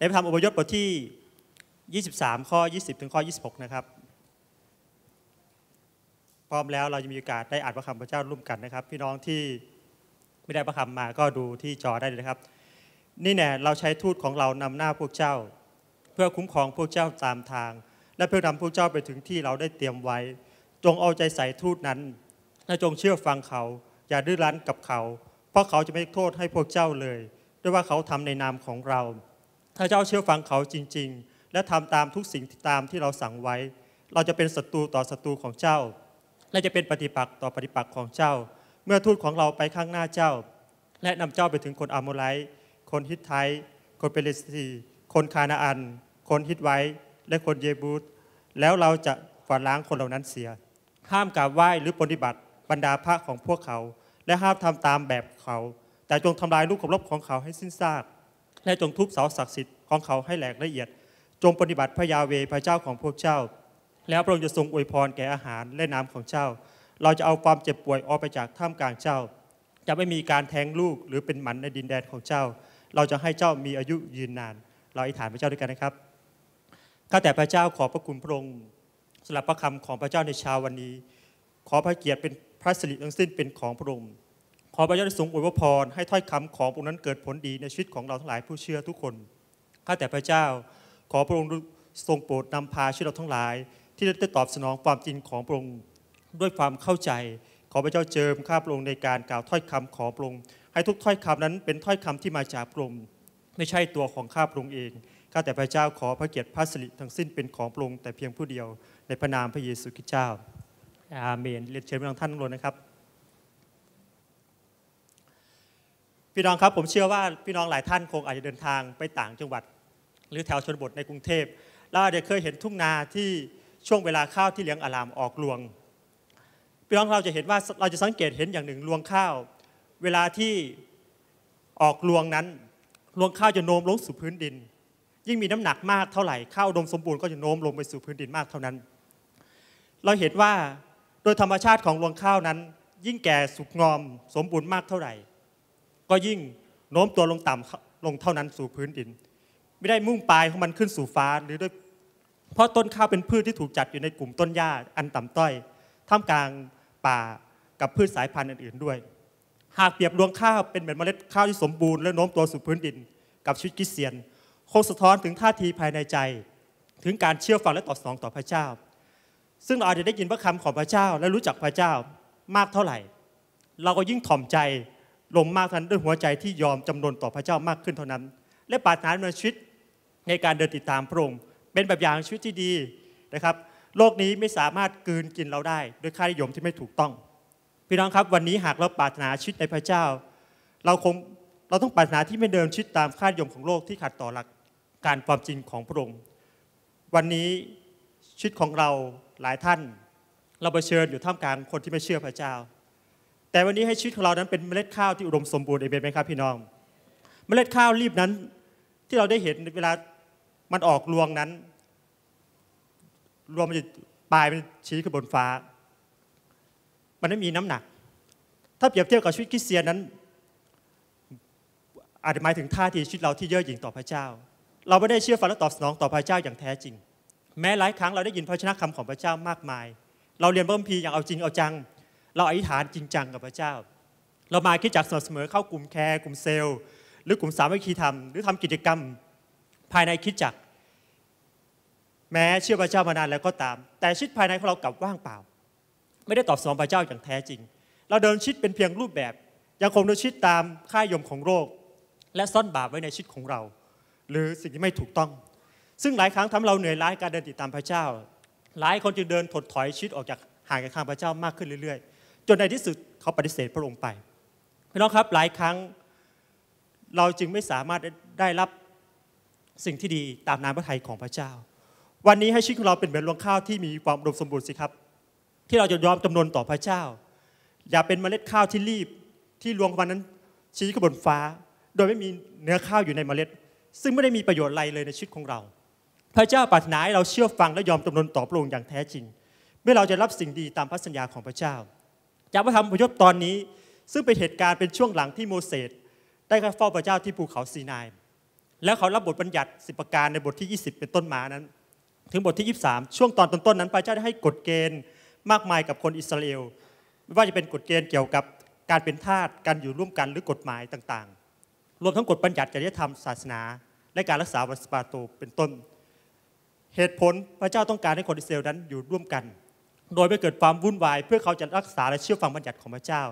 ในพระธรรมอพยพบทที่ 23ข้อ20ถึงข้อ 26 นะครับ พร้อมแล้วเราจะมีโอกาสได้อ่านพระคำพระเจ้าร่วมกันนะครับ พี่น้องที่ไม่ได้พระคำมาก็ดูที่จอได้เลยนะครับ นี่แน่เราใช้ทูตของเรานำหน้าพวกเจ้า เพื่อคุ้มครองพวกเจ้าตามทาง และเพื่อนำพวกเจ้าไปถึงที่เราได้เตรียมไว้ จงเอาใจใส่ทูตนั้น และจงเชื่อฟังเขาอย่าดื้อรั้นกับเขา เพราะเขาจะไม่โทษให้พวกเจ้าเลยด้วยว่าเขาทำในนามของเราถ้าเจ้าเชื่อฟังเขาจริง ๆ และทำตามทุกสิ่งตามที่เราสั่งไว้ เราจะเป็นศัตรูต่อศัตรูของเจ้า และจะเป็นปฏิปักษ์ต่อปฏิปักษ์ของเจ้า เมื่อทูตของเราไปข้างหน้าเจ้า และนำเจ้าไปถึงคนอาโมไล์คนฮิตไทคนเปเลสตีคนคานาอัน คนฮิตไว้และคนเยบูตแล้วเราจะฝันล้างคนเหล่านั้นเสียห้ามกราบไหว้หรือปฏิบัติ บรรดาพระของพวกเขา และห้ามทำตามแบบเขา แต่จงทำลายลูกขบลบของเขาให้สิ้นซาก และจงทุบเสาศักดิ์สิทธิ์ของเขาให้แหลกละเอียด จงปฏิบัติพระยาเวพระเจ้าของพวกเจ้า แล้วพระองค์จะทรงอวยพรแก่อาหารและน้ำของเจ้า เราจะเอาความเจ็บป่วยออกไปจากท่ามกลางเจ้า จะไม่มีการแทงลูกหรือเป็นหมันในดินแดนของเจ้า เราจะให้เจ้ามีอายุยืนนาน เราอธิษฐานพระเจ้าด้วยกันนะครับ ข้าแต่พระเจ้าขอพระคุณพระองค์สำหรับพระคำของพระเจ้าในเช้าวันนี้ ขอพระเกียรติเป็นพระสิริทั้งสิ้นเป็นของพระองค์ขอพระเจ้าทรงอวยพรให้ถ้อยคำขององค์นั้นเกิดผลดีในชีวิตของเราทั้งหลายผู้เชื่อทุกคนข้าแต่พระเจ้าขอพระองค์ทรงโปรดนำพาชีวิตเราทั้งหลาย ที่ได้ตอบสนองความจริงของพระองค์ด้วยความเข้าใจ ขอพระเจ้าเจิมข้าพระองค์ในการกล่าวถ้อยคำของพระองค์ให้ทุกถ้อยคำนั้นเป็นถ้อยคำที่มาจากพระองค์ไม่ใช่ตัวของข้าพระองค์เองข้าแต่พระเจ้าขอพระเกียรติพระสิริทั้งสิ้นเป็นของพระองค์แต่เพียงผู้เดียวในพระนามพระเยซูคริสต์เจ้าอาเมนเรียนเชิญพี่น้องท่านทัลงนะครับพี่น้องครับผมเชื่อว่าพี่น้องหลายท่านคงอาจจะเดินทางไปต่างจังหวัดหรือแถวชนบทในกรุงเทพเราเด็กเคยเห็นทุ่งนาที่ช่วงเวลาข้าวที่เลี้ยงอารามออกรวงพี่น้องเราจะเห็นว่าเราจะสังเกตเห็นอย่างหนึ่งรวงข้าว เวลาที่ออกรวงนั้นรวงข้าวจะโน้มลงสู่พื้นดิน ยิ่งมีน้ำหนักมากเท่าไหร่ข้าวดมสมบูรณ์ก็จะโน้มลงไปสู่พื้นดินมากเท่านั้น เราเห็นว่าโดยธรรมชาติของรวงข้าวนั้นยิ่งแก่สุกงอมสมบูรณ์มากเท่าไหร่ก็ยิ่งโน้มตัวลงต่ำลงเท่านั้นสู่พื้นดินไม่ได้มุ่งปลายของมันขึ้นสู่ฟ้าหรือด้วยเพราะต้นข้าวเป็นพืชที่ถูกจัดอยู่ในกลุ่มต้นหญ้าอันต่ำต้อยท่ามกลางป่ากับพืชสายพันธุ์อื่น ๆ ด้วย หากเปรียบรวงข้าวเป็นเหมือนเมล็ดข้าวที่สมบูรณ์และโน้มตัวสู่พื้นดิน กับชีวิตกิเซียนคงสะท้อนถึงท่าทีภายในใจถึงการเชื่อฟังและตอบสนองต่อพระเจ้า ซึ่งเราอาจจะได้ยินพระคำของพระเจ้าและรู้จักพระเจ้ามากเท่าไหร่ เราก็ยิ่งถ่อมใจลงมากทันด้วยหัวใจที่ยอมจำนนต่อพระเจ้ามากขึ้นเท่านั้น และปิหาริย์ในชีวิตในการเดินติดตามพระองค์เป็นแบบอย่างชีวิตที่ดีนะครับ โลกนี้ไม่สามารถกืนกินเราได้ ด้วยค่านิยมที่ไม่ถูกต้อง พี่น้องครับวันนี้หากเราปรารถนาชีวิตในพระเจ้า เราคงเราต้องปรารถนาที่ไม่เดิมชีวิตตามค่านิยมของโลกที่ขัดต่อหลักการความจริงของพระองค์วันนี้ชีวิตของเราหลายท่าน เราเผชิญอยู่ท่ามกลางคนที่ไม่เชื่อพระเจ้า แต่วันนี้ให้ชีวิตของเรานั้นเป็นเมล็ดข้าวที่อุดมสมบูรณ์เอเมนไหมครับพี่น้อง เมล็ดข้าวรีบนั้นที่เราได้เห็นเวลามันออกรวงนั้น รวมมันจะปลายมันชี้ขึ้นบนฟ้า มันไม่มีน้ำหนัก ถ้าเปรียบเทียบกับชีวิตคริสเตียนนั้นอาจหมายถึงท่าทีชีวิตเราที่เย่อหยิ่งต่อพระเจ้า เราไม่ได้เชื่อฟังและตอบสนองต่อพระเจ้าอย่างแท้จริง แม้หลายครั้งเราได้ยินพระชนะคำของพระเจ้ามากมาย เราเรียนเพิ่มพีอย่างเอาจริงเอาจัง เราอธิษฐานจริงจังกับพระเจ้า เรามาคิดจักสม่ำเสมอเข้ากลุ่มแคร์กลุ่มเซลล์หรือกลุ่มสามัคคีธรรมหรือทำกิจกรรมภายในคิดจักแม้เชื่อพระเจ้ามานานแล้วก็ตาม แต่ชีวิตภายในของเรากลับว่างเปล่า ไม่ได้ตอบสนองพระเจ้าอย่างแท้จริง เราเดินชีวิตเป็นเพียงรูปแบบ ยังคงดเดินชีวิตตามค่ายมของโลกและซ่อนบาปไว้ในชีวิตของเรา หรือสิ่งที่ไม่ถูกต้อง ซึ่งหลายครั้งทำเราเหนื่อยล้าการเดินติดตามพระเจ้า หลายคนจึงเดินถดถอยชีวิตออกจากห่างกับทางพระเจ้ามากขึ้นเรื่อย ๆ จนในที่สุดเขาปฏิเสธพระองค์ไปพี่น้องครับหลายครั้งเราจึงไม่สามารถได้รับสิ่งที่ดีตามน้ำพระทัยของพระเจ้า วันนี้ให้ชีวิตของเราเป็นเหมือนรวงข้าวที่มีความอุดมสมบูรณ์สิครับ ที่เราจะยอมจำนนต่อพระเจ้า อย่าเป็นเมล็ดข้าวที่รีบที่รวงวันนั้นชี้ขึ้นบนฟ้าโดยไม่มีเนื้อข้าวอยู่ในเมล็ด ซึ่งไม่ได้มีประโยชน์อะไรเลยในชีวิตของเรา พระเจ้าปรารถนาให้เราเชื่อฟังและยอมจำนนต่อพระองค์อย่างแท้จริงเมื่อเราจะรับสิ่งดีตามพระสัญญาของพระเจ้าจากพระธรรมพยพตอนนี้ ซึ่งเป็นเหตุการณ์เป็นช่วงหลังที่โมเสสได้เข้าเฝ้าพระเจ้าที่ภูเขาซีนายแล้วเขารับบทบัญญัติสิบประการในบทที่20 เป็นต้นมานั้น ถึงบทที่ 23 ช่วงตอนต้นๆนั้น พระเจ้าได้ให้กฎเกณฑ์มากมายกับคนอิสราเอลไม่ว่าจะเป็นกฎเกณฑ์เกี่ยวกับการเป็นทาสการอยู่ร่วมกันหรือกฎหมายต่างๆรวมทั้งกฎบัญญัติจริยธรรมศาสนา และการรักษาวันสปาโตเป็นต้น เหตุผลพระเจ้าต้องการให้คนอิสราเอลนั้นอยู่ร่วมกัน โดยไม่เกิดความวุ่นวายเพื่อเขาจะรักษาและเชื่อฟังบัญญัติของพระเจ้า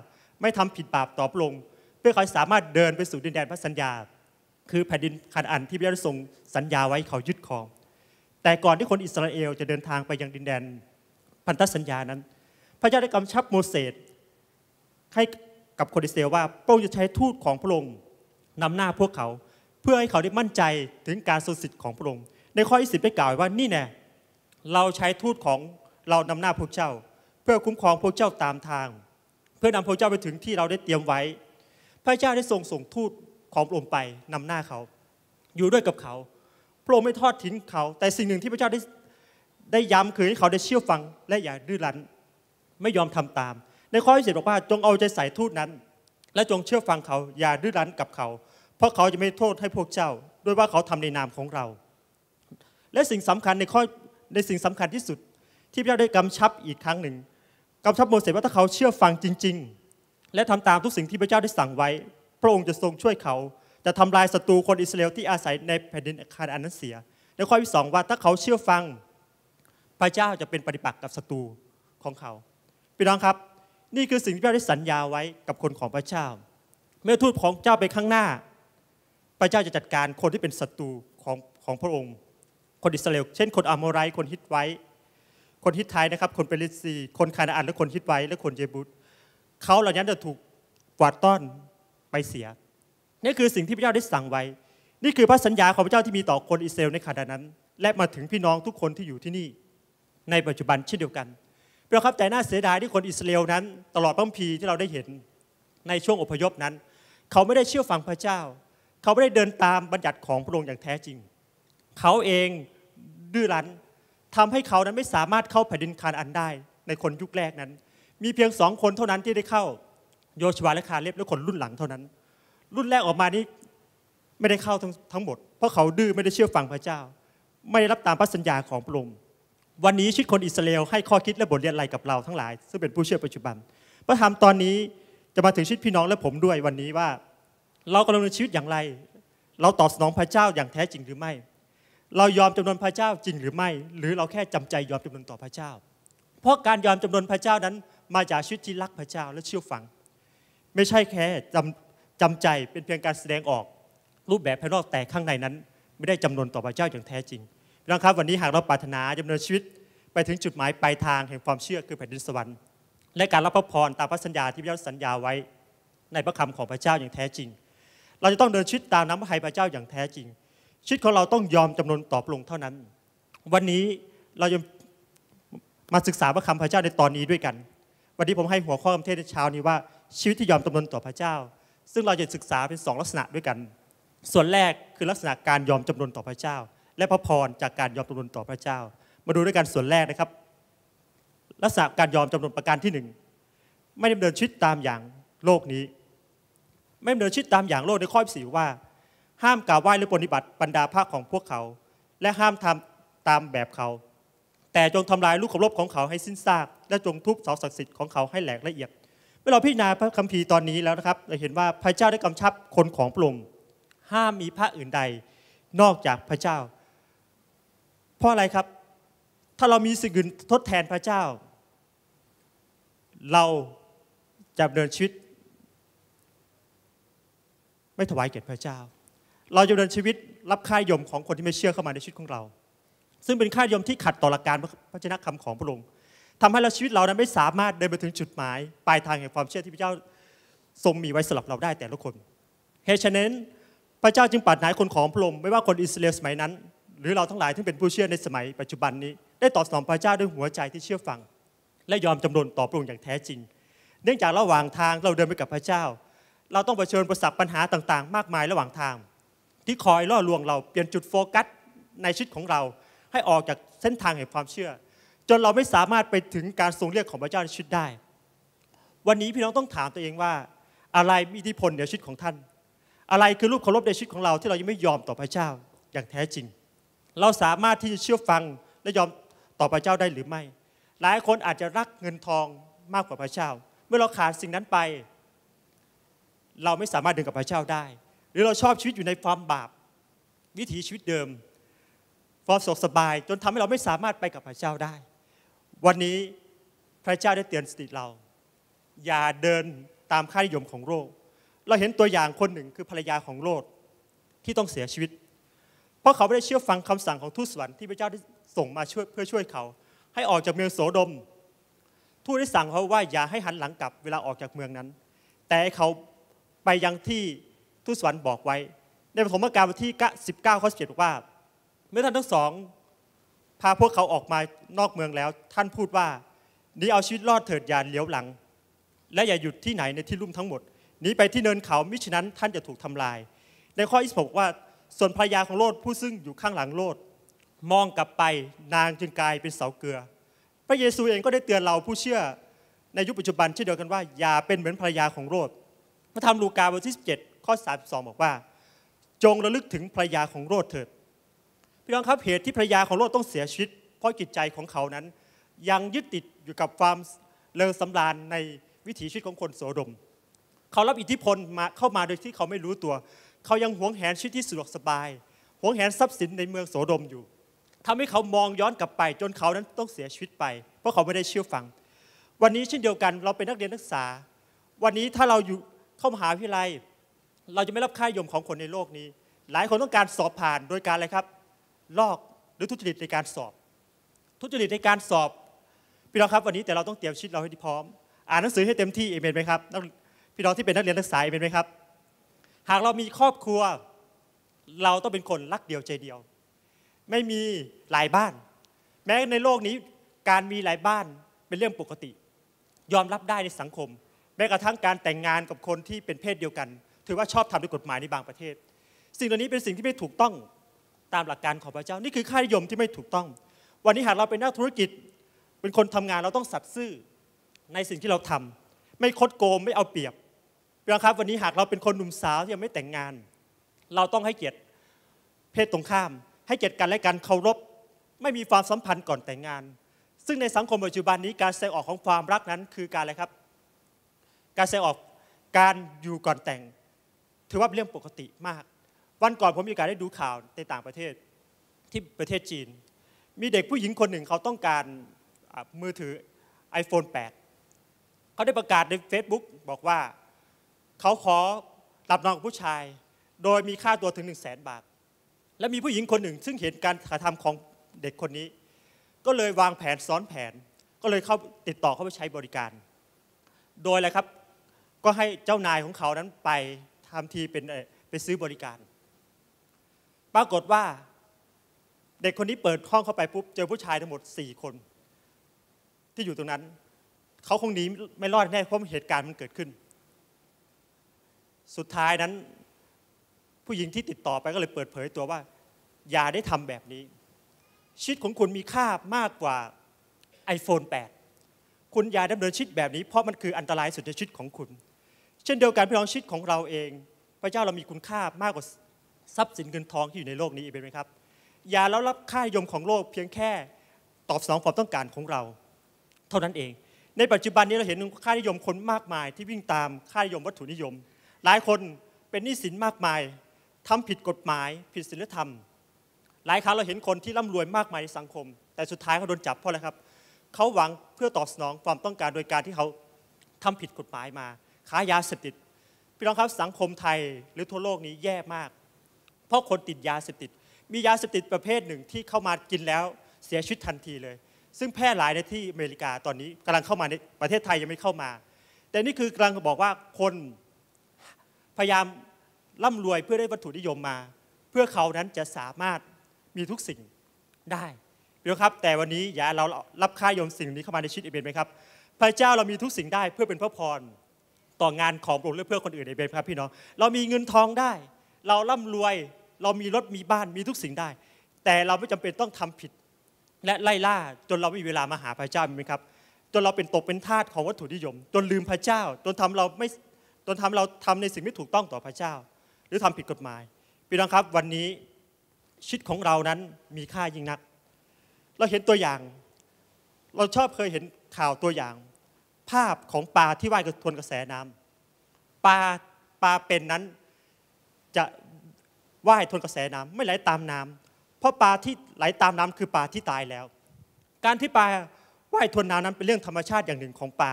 ไม่ทำผิดบาปต่อพระองค์เพื่อเขาสามารถเดินไปสู่ดินแดนพระสัญญาคือแผ่นดินคานอันที่พระเจ้าทรงสัญญาไว้เขายึดครอง แต่ก่อนที่คนอิสราเอลจะเดินทางไปยังดินแดน พันธสัญญานั้น พระเจ้าได้กำชับโมเสสให้กับคนอิสราเอลว่าพระองค์จะใช้ทูตของพระองค์นำหน้าพวกเขา เพื่อให้เขาได้มั่นใจถึงการทรงสิทธิ์ของพระองค์ ในข้อที่สิบได้กล่าวว่านี่แน่เราใช้ทูตของเรานำหน้าพวกเจ้า เพื่อคุ้มครองพวกเจ้าตามทาง เพื่อนำพวกเจ้าไปถึงที่เราได้เตรียมไว้ พระเจ้าได้ทรงส่งทูตของพระองค์ไปนำหน้าเขา อยู่ด้วยกับเขาพระองค์ไม่ทอดทิ้งเขาแต่สิ่งหนึ่งที่พระเจ้าได้ได้ย้ำคือให้เขาได้เชื่อฟังและอย่าดื้อรั้นไม่ยอมทำตาม ในข้อที่สิบบอกว่าจงเอาใจใส่ทูตนั้น และจงเชื่อฟังเขาอย่าดื้อรั้นกับเขา เพราะเขาจะไม่โทษให้พวกเจ้าด้วยว่าเขาทำในนามของเรา และสิ่งสำคัญในข้อในสิ่งสำคัญที่สุด ที่พระเจ้าได้กำชับอีกครั้งหนึ่งกำชับโมเสสว่าถ้าเขาเชื่อฟังจริง ๆ และทำตามทุกสิ่งที่พระเจ้าได้สั่งไว้พระองค์จะทรงช่วยเขาจะทำลายศัตรูคนอิสราเอลที่อาศัยในแผ่นดินอาคารอันนั้นเสียในข้อที่สองว่าถ้าเขาเชื่อฟัง พระเจ้าจะเป็นปฏิปักษ์กับศัตรูของเขาพี่น้องครับ นี่คือสิ่งที่พระเจ้าได้สัญญาไว้กับคนของพระเจ้า เมื่อทูตของเจ้าไปข้างหน้า พระเจ้าจะจัดการคนที่เป็นศัตรูของของพระองค์ คนอิสราเอล เช่น คนอามอไรคนฮิตไว้ คนฮิตไทยนะครับ คนเปริซี คนคานาอันและคนฮิตไว้และคนเยบุตเขาเหล่านั้นจะถูกกวาดต้อนไปเสีย นี่คือสิ่งที่พระเจ้าได้สั่งไว้ นี่คือพระสัญญาของพระเจ้าที่มีต่อคนอิสราเอลในขณะนั้น และมาถึงพี่น้องทุกคนที่อยู่ที่นี่ ในปัจจุบันเช่นเดียวกันเราครับใจน่าเสียดายที่คนอิสราเอลนั้นตลอดพัมพีที่เราได้เห็นในช่วงอพยพนั้น เขาไม่ได้เชื่อฟังพระเจ้า เขาไม่ได้เดินตามบัญญัติของพระองค์อย่างแท้จริง เขาเองดื้อรั้นทำให้เขานั้นไม่สามารถเข้าแผ่นดินคานอันได้ ในคนยุคแรกนั้น มีเพียงสองคนเท่านั้นที่ได้เข้าโยชวาและคาเล็บและคนรุ่นหลังเท่านั้น รุ่นแรกออกมานี้ไม่ได้เข้าทั้งทั้งหมด เพราะเขาดื้อไม่ได้เชื่อฟังพระเจ้า ไม่ได้รับตามพระสัญญาของพระองค์วันนี้ชีวิตคนอิสราเอลให้ข้อคิดและบทเรียนอะไรกับเราทั้งหลาย ซึ่งเป็นผู้เชื่อปัจจุบัน พระธรรมตอนนี้จะมาถึงชีวิตพี่น้องและผมด้วยวันนี้ว่า เรากำลังดำชีวิตอย่างไร เราตอบสนองพระเจ้าอย่างแท้จริงหรือไม่ เรายอมจำนวนพระเจ้าจริงหรือไม่ หรือเราแค่จำใจยอมจำนวนต่อพระเจ้า เพราะการยอมจำนวนพระเจ้านั้น มาจากชีวิตที่รักพระเจ้าและเชื่อฟังไม่ใช่แค่จำจำใจเป็นเพียงการแสดงออก รูปแบบภายนอกแต่ข้างในนั้น ไม่ได้จำนวนต่อพระเจ้าอย่างแท้จริงนะครับวันนี้หากเราปรารถนาดำเนินชีวิตไปถึงจุดหมายปลายทางแห่งความเชื่อคือแผ่นดินสวรรค์และการรับพระพรตามพระสัญญาที่พระเจ้าสัญญาไว้ในพระคำของพระเจ้าอย่างแท้จริง เราจะต้องเดินชีวิตตามน้ำพระทัยพระเจ้าอย่างแท้จริงชีวิตของเราต้องยอมจำนวนต่อพระองค์เท่านั้น วันนี้เราจะมาศึกษาพระคำพระเจ้าในตอนนี้ด้วยกัน วันนี้ผมให้หัวข้อคำเทศในเช้านี้ว่าชีวิตที่ยอมจำนนต่อพระเจ้า ซึ่งเราจะศึกษาเป็นสองลักษณะด้วยกัน ส่วนแรกคือลักษณะการยอมจำนนต่อพระเจ้า และพระพรจากการยอมจำนนต่อพระเจ้า มาดูด้วยกันส่วนแรกนะครับ ลักษณะการยอมจำนนประการที่หนึ่งไม่ดำเนินชีวิตตามอย่างโลกนี้ ไม่ดำเนินชีวิตตามอย่างโลกในข้อสี่ว่า ห้ามกล่าวไหว้หรือปฏิบัติบรรดาภาคของพวกเขา และห้ามทำตามแบบเขา แต่จงทำลายลูกขบรบของเขาให้สิ้นซากและจงทุบเสาศักดิ์สิทธิ์ของเขาให้แหลกละเอียดมื่อเราพิจารณาพระคัมภีร์ตอนนี้แล้วนะครับเราเห็นว่าพระเจ้าได้กำชับคนของพระองค์ห้ามมีพระอื่นใดนอกจากพระเจ้าเพราะอะไรครับ ถ้าเรามีสิ่งอื่นทดแทนพระเจ้า เราจะดำเนินชีวิตไม่ถวายเกียรติพระเจ้า เราจะดำเนินชีวิตรับค่ายมของคนที่ไม่เชื่อเข้ามาในชีวิตของเรา ซึ่งเป็นค่ายมที่ขัดต่อหลักการพระเจ้าคำของพระองค์ทำให้เราชีวิตเรานั้นไม่สามารถเดินไปถึงจุดหมาย ปลายทางแห่งความเชื่อที่พระเจ้าทรงมีไว้สำหรับเราได้แต่ละคนเหตุฉะนั้นพระเจ้าจึงปัาหถนาคนของพระองค์ไม่ว่าคนอิสราเอลสมัยนั้น หรือเราทั้งหลายที่เป็นผู้เชื่อในสมัยปัจจุบันนี้ ได้ตอบสนองพระเจ้าด้วยหัวใจที่เชื่อฟัง และยอมจำนนต่อพระองค์อย่างแท้จริง เนื่องจากระหว่างทางเราเดินไปกับพระเจ้า เราต้องเผชิญประสบปัญหาต่างๆ มากมายระหว่างทาง ที่คอยล่อลวงเราเปลี่ยนจุดโฟกัสในชีวิตของเรา ให้ออกจากเส้นทางแห่งความเชื่อจนเราไม่สามารถไปถึงการทรงเรียกของพระเจ้าในชีวิตได้ วันนี้พี่น้องต้องถามตัวเองว่าอะไรมีอิทธิพลในชีวิตของท่าน อะไรคือรูปเคารพในชีวิตของเราที่เรายังไม่ยอมต่อพระเจ้าอย่างแท้จริง เราสามารถที่จะเชื่อฟังและยอมต่อพระเจ้าได้หรือไม่ หลายคนอาจจะรักเงินทองมากกว่าพระเจ้า เมื่อเราขาดสิ่งนั้นไป เราไม่สามารถเดินกับพระเจ้าได้ หรือเราชอบชีวิตอยู่ในความบาปวิถีชีวิตเดิมความสุขสบายจนทำให้เราไม่สามารถไปกับพระเจ้าได้วันนี้พระเจ้าได้เตือนสติเราอย่าเดินตามค่านิยมของโลกเราเห็นตัวอย่างคนหนึ่งคือภรรยาของโลดที่ต้องเสียชีวิต เพราะเขาไม่ได้เชื่อฟังคำสั่งของทูตสวรรค์ที่พระเจ้าได้ส่งมาช่วยเพื่อช่วยเขาให้ออกจากเมืองโสดม ทูตได้สั่งเขาว่าอย่าให้หันหลังกลับเวลาออกจากเมืองนั้น แต่เขาไปยังที่ทูตสวรรค์บอกไว้ ในปฐมกาลบทที่19ข้อ17บอกว่า เมื่อท่านทั้งสองพาพวกเขาออกมานอกเมืองแล้วท่านพูดว่านี้เอาชีวิตรอดเถิดยานเลี้ยวหลัง และอย่าหยุดที่ไหนในที่ลุ่มทั้งหมดนี้ไปที่เนินเขามิฉะนั้นท่านจะถูกทำลาย ในข้ออิสบอกว่าส่วนภรรยาของโลดผู้ซึ่งอยู่ข้างหลังโลดมองกลับไปนางจึงกลายเป็นเสาเกลือ พระเยซูเองก็ได้เตือนเราผู้เชื่อ ในยุคปัจจุบันเช่นเดียวกันว่าอย่าเป็นเหมือนภรรยาของโลดพระธรรมลูกาบทที่17ข้อ32บอกว่า จงระลึกถึงภรรยาของโลดเถิดพี่น้องครับเหตุที่ภรรยาของโลดต้องเสียชีวิตเพราะจิตใจของเขานั้น ยังยึดติดอยู่กับความเลศสำราญในวิถีชีวิตของคนโสดม เขารับอิทธิพลมาเข้ามาโดยที่เขาไม่รู้ตัว เขายังหวงแหนชีวิตที่สะดวกสบาย หวงแหนทรัพย์สินในเมืองโสดมอยู่ทำให้เขามองย้อนกลับไปจนเขานั้นต้องเสียชีวิตไป เพราะเขาไม่ได้เชื่อฟัง วันนี้เช่นเดียวกัน เราเป็นนักเรียนนักศึกษา วันนี้ถ้าเราอยู่เข้ามหาวิทยาลัย เราจะไม่รับค่ายมของคนในโลกนี้ หลายคนต้องการสอบผ่านโดยการอะไรครับลอกหรือทุจริตในการสอบ ทุจริตในการสอบพี่น้องครับวันนี้ แต่เราต้องเตรียมชีวิตเราให้พร้อม อ่านหนังสือให้เต็มที่เอเมนไหมครับพี่น้องที่เป็นนักเรียนนักศึกษาเอเมนไหมครับ หากเรามีครอบครัว เราต้องเป็นคนรักเดียวใจเดียว ไม่มีหลายบ้าน แม้ในโลกนี้การมีหลายบ้านเป็นเรื่องปกติ ยอมรับได้ในสังคม แม้กระทั่งการแต่งงานกับคนที่เป็นเพศเดียวกัน ถือว่าชอบทำด้วยกฎหมายในบางประเทศ สิ่งเหล่านี้เป็นสิ่งที่ไม่ถูกต้องตามหลักการของพระเจ้านี่คือค่านิยมที่ไม่ถูกต้อง วันนี้หากเราเป็นนักธุรกิจ เป็นคนทำงานเราต้องสัตย์ซื่อในสิ่งที่เราทำ ไม่คดโกงไม่เอาเปรียบนะครับวันนี้หากเราเป็นคนหนุ่มสาวที่ยังไม่แต่งงาน เราต้องให้เกียรติเพศตรงข้าม ให้เกียรติกันและกันเคารพไม่มีความสัมพันธ์ก่อนแต่งงาน ซึ่งในสังคมปัจจุบันนี้การแสดงออกของความรักนั้นคือการอะไรครับ การแสดงออกการอยู่ก่อนแต่ง ถือว่าเเรื่องปกติมากวันก่อนผมมีโอกาสได้ดูข่าวในต่างประเทศที่ประเทศจีน มีเด็กผู้หญิงคนหนึ่งเขาต้องการมือถือ iPhone 8 เขาได้ประกาศใน Facebook บอกว่า เขาขอรับน้องผู้ชาย โดยมีค่าตัวถึง 1 0 0 0 0แสนบาท และมีผู้หญิงคนหนึ่ง ซึ่งเห็นการกระทำของเด็กคนนี้ ก็เลยวางแผนซ้อนแผนก็เลยเข้าติดต่อเข้าไปใช้บริการ โดยอะไรครับก็ให้เจ้านายของเขานั้นไปทำทีเป็นไปซื้อบริการปรากฏว่าเด็กคนนี้เปิดห้องเข้าไปปุ๊บเจอผู้ชายทั้งหมดสี่คน ที่อยู่ตรงนั้น เขาคงหนีไม่รอดแน่เพราะเหตุการณ์มันเกิดขึ้น สุดท้ายนั้น ผู้หญิงที่ติดต่อไปก็เลยเปิดเผยตัวว่า อย่าได้ทำแบบนี้ชีวิตของคุณมีค่ามากกว่า iPhone 8 คุณอย่าดำเนินชีวิตแบบนี้เพราะมันคืออันตรายสุดในชีวิตของคุณ เช่นเดียวกันพี่น้องชีวิตของเราเอง พระเจ้าเรามีคุณค่ามากกว่าทรัพย์สินเงินทองที่อยู่ในโลกนี้เป็นไหมครับอย่าแล้วรับค่านิยมของโลกเพียงแค่ตอบสนองความต้องการของเรา เท่านั้นเอง ในปัจจุบันนี้เราเห็นค่านิยมคนมากมายที่วิ่งตามค่านิยมวัตถุนิยม หลายคนเป็นหนี้สินมากมายทำผิดกฎหมาย ผิดศีลธรรมหลายครั้งเราเห็นคนที่ร่ารวยมากมายในสังคม แต่สุดท้ายเขาโดนจับเพราะอะไรครับเขาหวังเพื่อตอบสนองความต้องการโดยการที่เขาทำผิดกฎหมายมา ค้ายาเสพติดพี่น้องครับสังคมไทยหรือทั่วโลกนี้แย่มากเพราะคนติดยาเสพติด มียาเสพติดประเภทหนึ่งที่เข้ามากินแล้วเสียชีวิตทันทีเลย ซึ่งแพร่หลายในที่อเมริกาตอนนี้กำลังเข้ามาในประเทศไทยยังไม่เข้ามา แต่นี่คือกำลังบอกว่าคนพยายามร่ำรวยเพื่อได้วัตถุนิยมมา เพื่อเขานั้นจะสามารถมีทุกสิ่งได้เดี๋ยวครับ แต่วันนี้อย่าเรารับค่ายมสิ่งนี้เข้ามาในชีวิตเอเบนไหมครับ พระเจ้าเรามีทุกสิ่งได้เพื่อเป็นพระพรต่องานของพระองค์และเพื่อคนอื่นในเบนครับพี่น้องเรามีเงินทองได้เราร่ำรวยเรามีรถมีบ้านมีทุกสิ่งได้ แต่เราไม่จำเป็นต้องทำผิด และไล่ล่าจนเราไม่มีเวลามาหาพระเจ้าไหมครับ จนเราเป็นตกเป็นทาสของวัตถุนิยมจนลืมพระเจ้า จนทำเราไม่จนทำเราทำในสิ่งไม่ถูกต้องต่อพระเจ้า หรือทำผิดกฎหมายพี่น้องครับวันนี้ชีวิตของเรานั้นมีค่ายิ่งนัก เราเห็นตัวอย่าง เราชอบเคยเห็นข่าวตัวอย่าง ภาพของปลาที่ว่ายทวนกระแสน้ำปลาปลาเป็นนั้นว่ายทนกระแสน้ำไม่ไหลตามน้ำ เพราะปลาที่ไหลตามน้ำคือปลาที่ตายแล้ว การที่ปลาว่ายทนน้ำนั้นเป็นเรื่องธรรมชาติอย่างหนึ่งของปลา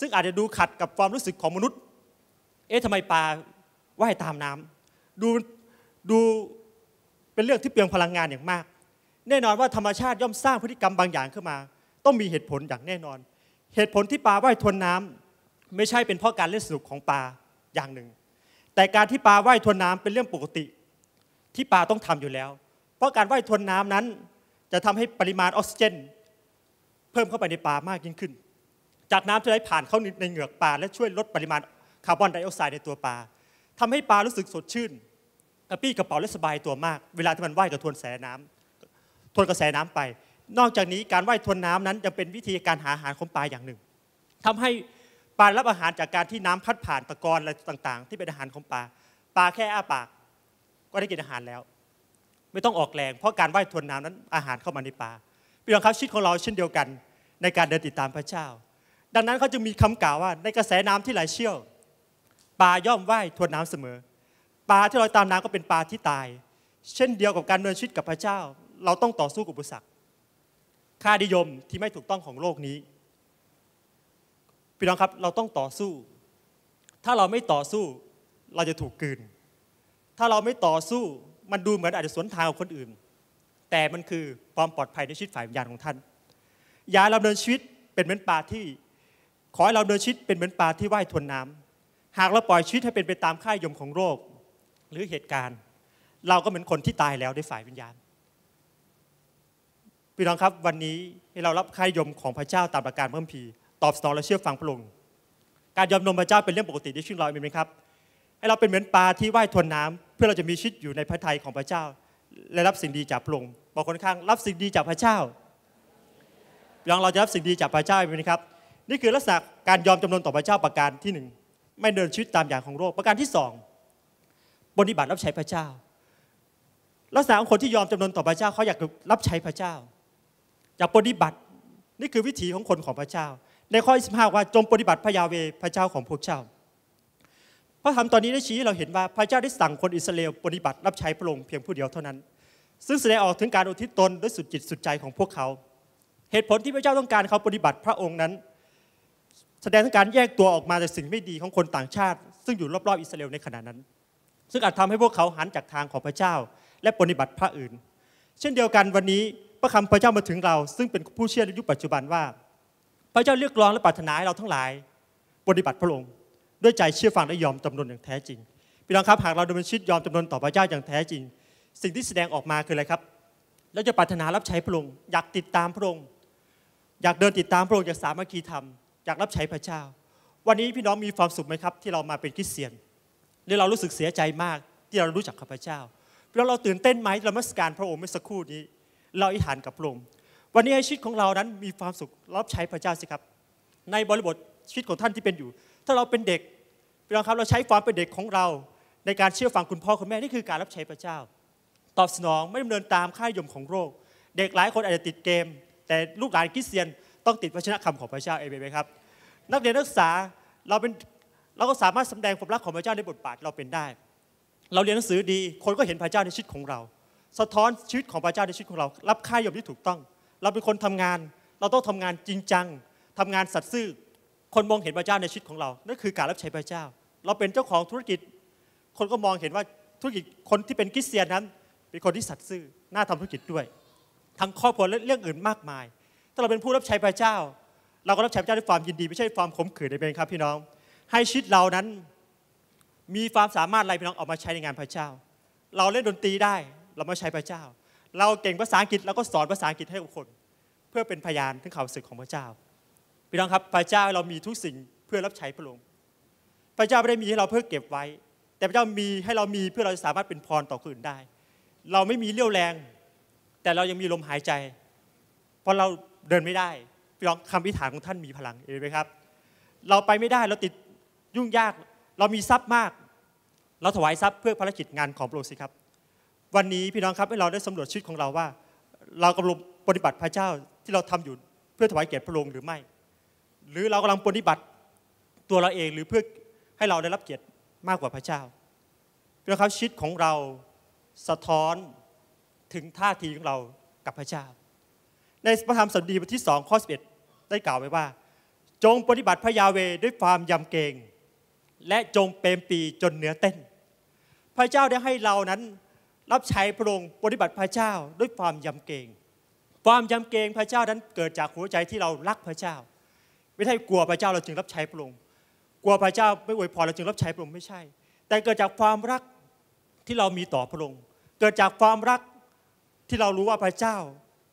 ซึ่งอาจจะดูขัดกับความรู้สึกของมนุษย์ เอ๊ะทำไมปลาว่ายตามน้ำดูดูเป็นเรื่องที่เปลืองพลังงานอย่างมาก แน่นอนว่าธรรมชาติย่อมสร้างพฤติกรรมบางอย่างขึ้นมา ต้องมีเหตุผลอย่างแน่นอน เหตุผลที่ปลาว่ายทนน้ำไม่ใช่เป็นเพราะการเล่นสนุกของปลาอย่างหนึ่ง แต่การที่ปลาว่ายทวนน้ำเป็นเรื่องปกติที่ปลาต้องทำอยู่แล้ว เพราะการว่ายทวนน้ำนั้นจะทำให้ปริมาณออกซิเจน เพิ่มเข้าไปในปลามากยิ่งขึ้น จากน้ำจะไหลผ่านเข้าในเหงือกปลาและช่วยลดปริมาณคาร์บอนไดออกไซด์ในตัวปลาทำให้ปลารู้สึกสดชื่นกระปี้กระเป๋าและสบายตัวมาก เวลาที่มันว่ายกับทวนแสน้ำทวนกระแสน้ำไป นอกจากนี้การว่ายทวนน้ำนั้นยังเป็นวิธีการหาอาหารของปลาอย่างหนึ่ง ทำให้ปลารับอาหารจากการที่น้ำพัดผ่านตะกอนอะไรต่างๆ ที่เป็นอาหารของปลา ปลาแค่อ้าปากก็ได้กินอาหารแล้ว ไม่ต้องออกแรงเพราะการว่ายทวนน้ำนั้นอาหารเข้ามาในปลาพี่น้องครับชีวิตของเราเช่นเดียวกันในการเดินติดตามพระเจ้า ดังนั้นเขาจะมีคำกล่าวว่าในกระแสน้ำที่ไหลเชี่ยว ปลาย่อมว่ายทวนน้าเสมอ ปลาที่ลอยตามน้ำก็เป็นปลาที่ตาย เช่นเดียวกับการเดินชีวิตกับพระเจ้า เราต้องต่อสู้กับอุปสรรคค่านิยมที่ไม่ถูกต้องของโลกนี้พี่น้องครับเราต้องต่อสู้ ถ้าเราไม่ต่อสู้เราจะถูกกืนถ้าเราไม่ต่อสู้มันดูเหมือนอาจจะสวนทางกับคนอื่น แต่มันคือความปลอดภัยในชีวิตฝ่ายวิญญาณของท่านอย่ารำเดินชีวิตเป็นเหมือนปลาที่ ขอให้เราเดินชีวิตเป็นเหมือนปลาที่ว่ายทวนน้าหากเราปล่อยชีวิตให้เป็นไปตามค่ายยมของโรคหรือเหตุการณ์ เราก็เหมือนคนที่ตายแล้วด้วยฝ่ายวิญญาณ พี่น้องครับวันนี้ให้เรารับค่ายยมของพระเจ้าตามประการเพิ่มพี ตอบสนองและเชื่อฟังพระองค์การยอมนมพระเจ้าเป็นเรื่องปกติในชชวิตเราเองไหมครับให้เราเป็นเหมือนปลาที่ว่ายทนน้ำ เพื่อเราจะมีชีวิตอยู่ในพระทัยของพระเจ้า และรับสิ่งดีจากพระองค์บอกคนข้างรับสิ่งดีจากพระเจ้าอย่างเราจะรับสิ่งดีจากพระเจ้าไหมครับ นี่คือลักษณะการยอมจำนนต่อพระเจ้าประการที่หนึ่งไม่เดินชีวิตตามอย่างของโลกประการที่สองปฏิบัติรับใช้พระเจ้าลักษณะของคนที่ยอมจำนนต่อพระเจ้าเขาอยากรับใช้พระเจ้าอยากปฏิบัตินี่คือวิถีของคนของพระเจ้า ในข้อ25ว่าจงปฏิบัติพระยาเวพระเจ้าของพวกเจ้าระธรรมตอนนี้ได้ชี้ให้เราเห็นว่าพระเจ้าได้สั่งคนอิสราเอลปฏิบัติรับใช้พระองค์เพียงผู้เดียวเท่านั้น ซึ่งแสดงออกถึงการอุทิศตนด้วยสุดจิตสุดใจของพวกเขา เหตุผลที่พระเจ้าต้องการเขาปฏิบัติพระองค์นั้น แสดงถึงการแยกตัวออกมาจากสิ่งไม่ดีของคนต่างชาติ ซึ่งอยู่รอบๆอิสราเอลในขณะนั้น ซึ่งอาจทำให้พวกเขาหันจากทางของพระเจ้าและปฏิบัติพระอื่น เช่นเดียวกันวันนี้พระคำพระเจ้ามาถึงเรา ซึ่งเป็นผู้เชื่อในยุคปัจจุบันว่า พระเจ้าเรียกร้องและปรารถนาให้เราทั้งหลาย ปฏิบัติพระองค์ด้วยใจเชื่อฟังและยอมจำนนอย่างแท้จริงพี่น้องครับหากเราดำเนินชีวิตยอมจำนนต่อพระเจ้าอย่างแท้จริง สิ่งที่แสดงออกมาคืออะไรครับ เราจะปรารถนารับใช้พระองค์อยากติดตามพระองค์อยากเดินติดตามพระองค์อยากสามัคคีธรรมอยากรับใช้พระเจ้า วันนี้พี่น้องมีความสุขไหมครับ ที่เรามาเป็นคริสเตียนหรือเรารู้สึกเสียใจมากที่เรารู้จักพระเจ้า่น้งเราตื่นเต้นไหมเรามาสการพระองค์เมื่อสักครู่นี้ เราอิหานกับพระองค์วันนี้ชีวิตของเรานั้นมีความสุขรับใช้พระเจ้าสิครับ ในบริบทชีวิตของท่านที่เป็นอยู่ ถ้าเราเป็นเด็กพี่น้องครับ เราใช้ความเป็นเด็กของเรา ในการเชื่อฟังคุณพ่อคุณแม่ นี่คือการรับใช้พระเจ้า ตอบสนองไม่ดำเนินตามค่ายยมของโรค เด็กหลายคนอาจจะติดเกม แต่ลูกหลานคริสเตียนต้องติดพระชนะคำของพระเจ้า เอเมนไหมครับ นักเรียนนักศึกษาเราเป็นเราก็สามารถสดงความรักของพระเจ้าในบทบาทเราเป็นได้ เราเรียนหนังสือดี คนก็เห็นพระเจ้าในชีวิตของเรา สะท้อนชีวิตของพระเจ้าในชีวิตของเรา รับค่ายยมที่ถูกต้อง เราเป็นคนทำงาน เราต้องทำงานจริงจัง ทำงานสัตย์ซื่อคนมองเห็นพระเจ้าในชีวิตของเรา นั่นคือการรับใช้พระเจ้า เราเป็นเจ้าของธุรกิจ คนก็มองเห็นว่าธุรกิจคนที่เป็นคริสเตียนนั้นเป็นคนที่สัตย์ซื่อน่าทำธุรกิจด้วย ทั้งครอบครัวและเรื่องอื่นมากมายถ้าเราเป็นผู้รับใช้พระเจ้า เราก็รับใช้พระเจ้าด้วยความยินดี ไม่ใช่ความขมขื่นในเบงครับพี่น้อง ให้ชีวิตเรานั้น มีความสามารถอะไรพี่น้องออกมาใช้ในงานพระเจ้า เราเล่นดนตรีได้ เรามาใช้พระเจ้า เราเก่งภาษาอังกฤษเราก็สอนภาษาอังกฤษให้กับคน เพื่อเป็นพยานถึงข่าวสึกของพระเจ้าพี่น้องครับ พระเจ้าเรามีทุกสิ่งเพื่อรับใช้พระองค์ พระเจ้าไม่ได้มีให้เราเพื่อเก็บไว้ แต่พระเจ้ามีให้เรามีเพื่อเราจะสามารถเป็นพรต่อคนอื่นได้ เราไม่มีเรี่ยวแรง แต่เรายังมีลมหายใจเพราะเราเดินไม่ได้พี่น้องคำอิฐานของท่านมีพลัง เองนไหมครับ เราไปไม่ได้ เราติดยุ่งยาก เรามีทรัพย์มาก เราถวายทรัพย์เพื่อภารกิจงานของพระองค์สิครับ วันนี้พี่น้องครับให้เราได้สำรวจชีวิตของเราว่า เรากำลังปฏิบัติพระเจ้าที่เราทำอยู่เพื่อถวายเกียรติพระองค์หรือไม่หรือเรากำลังปฏิบัติตัวเราเองหรือเพื่อให้เราได้รับเกียรติมากกว่าพระเจ้าเพื่อครับชีวิตของเราสะท้อนถึงท่าทีของเรากับพระเจ้า ในพระธรรมสันดีบทที่สองข้อสิบเอ็ดได้กล่าวไว้ว่า จงปฏิบัติพระยาเวด้วยความยำเกรงและจงเปรมปีจนเนื้อเต้น พระเจ้าได้ให้เรานั้นรับใช้พระองค์ปฏิบัติพระเจ้าด้วยความยำเกรงความยำเกรงพระเจ้านั้นเกิดจากหัวใจที่เรารักพระเจ้าไม่ใช่กลัวพระเจ้าเราจึงรับใช้พระองค์กลัวพระเจ้าไม่อวยพรเราจึงรับใช้พระองค์ไม่ใช่ แต่เกิดจากความรักที่เรามีต่อพระองค์เกิดจากความรักที่เรารู้ว่าพระเจ้า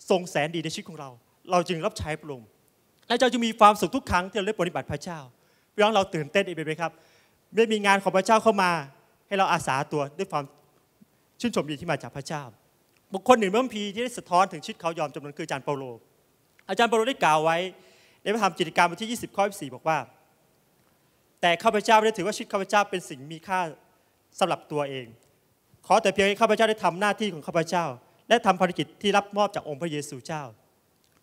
ทรงแสนดีในชีวิตของเรา เราจึงรับใช้พระองค์และเราจะมีความสุขทุกครั้งที่เราได้ปฏิบัติพระเจ้าพี่น้องเราตื่นเต้นอีกไหมครับไม่มีงานของพระเจ้าเข้ามาให้เราอาสาตัวด้วยความชื่นชมยินที่มาจากพระเจ้า บุคคลหนึ่งเมื่อพีที่ได้สะท้อนถึงชีวิตเขายอมจำนวนคืออาจารย์เปาโล อาจารย์เปาโลได้กล่าวไว้ในพระธรรมกิจการบทที่20ข้อ4บอกว่า แต่ข้าพเจ้าได้ถือว่าชีวิตข้าพเจ้าเป็นสิ่งมีค่าสำหรับตัวเอง ขอแต่เพียงให้ข้าพเจ้าได้ทำหน้าที่ของข้าพเจ้า และทำภารกิจที่รับมอบจากองค์พระเยซูเจ้า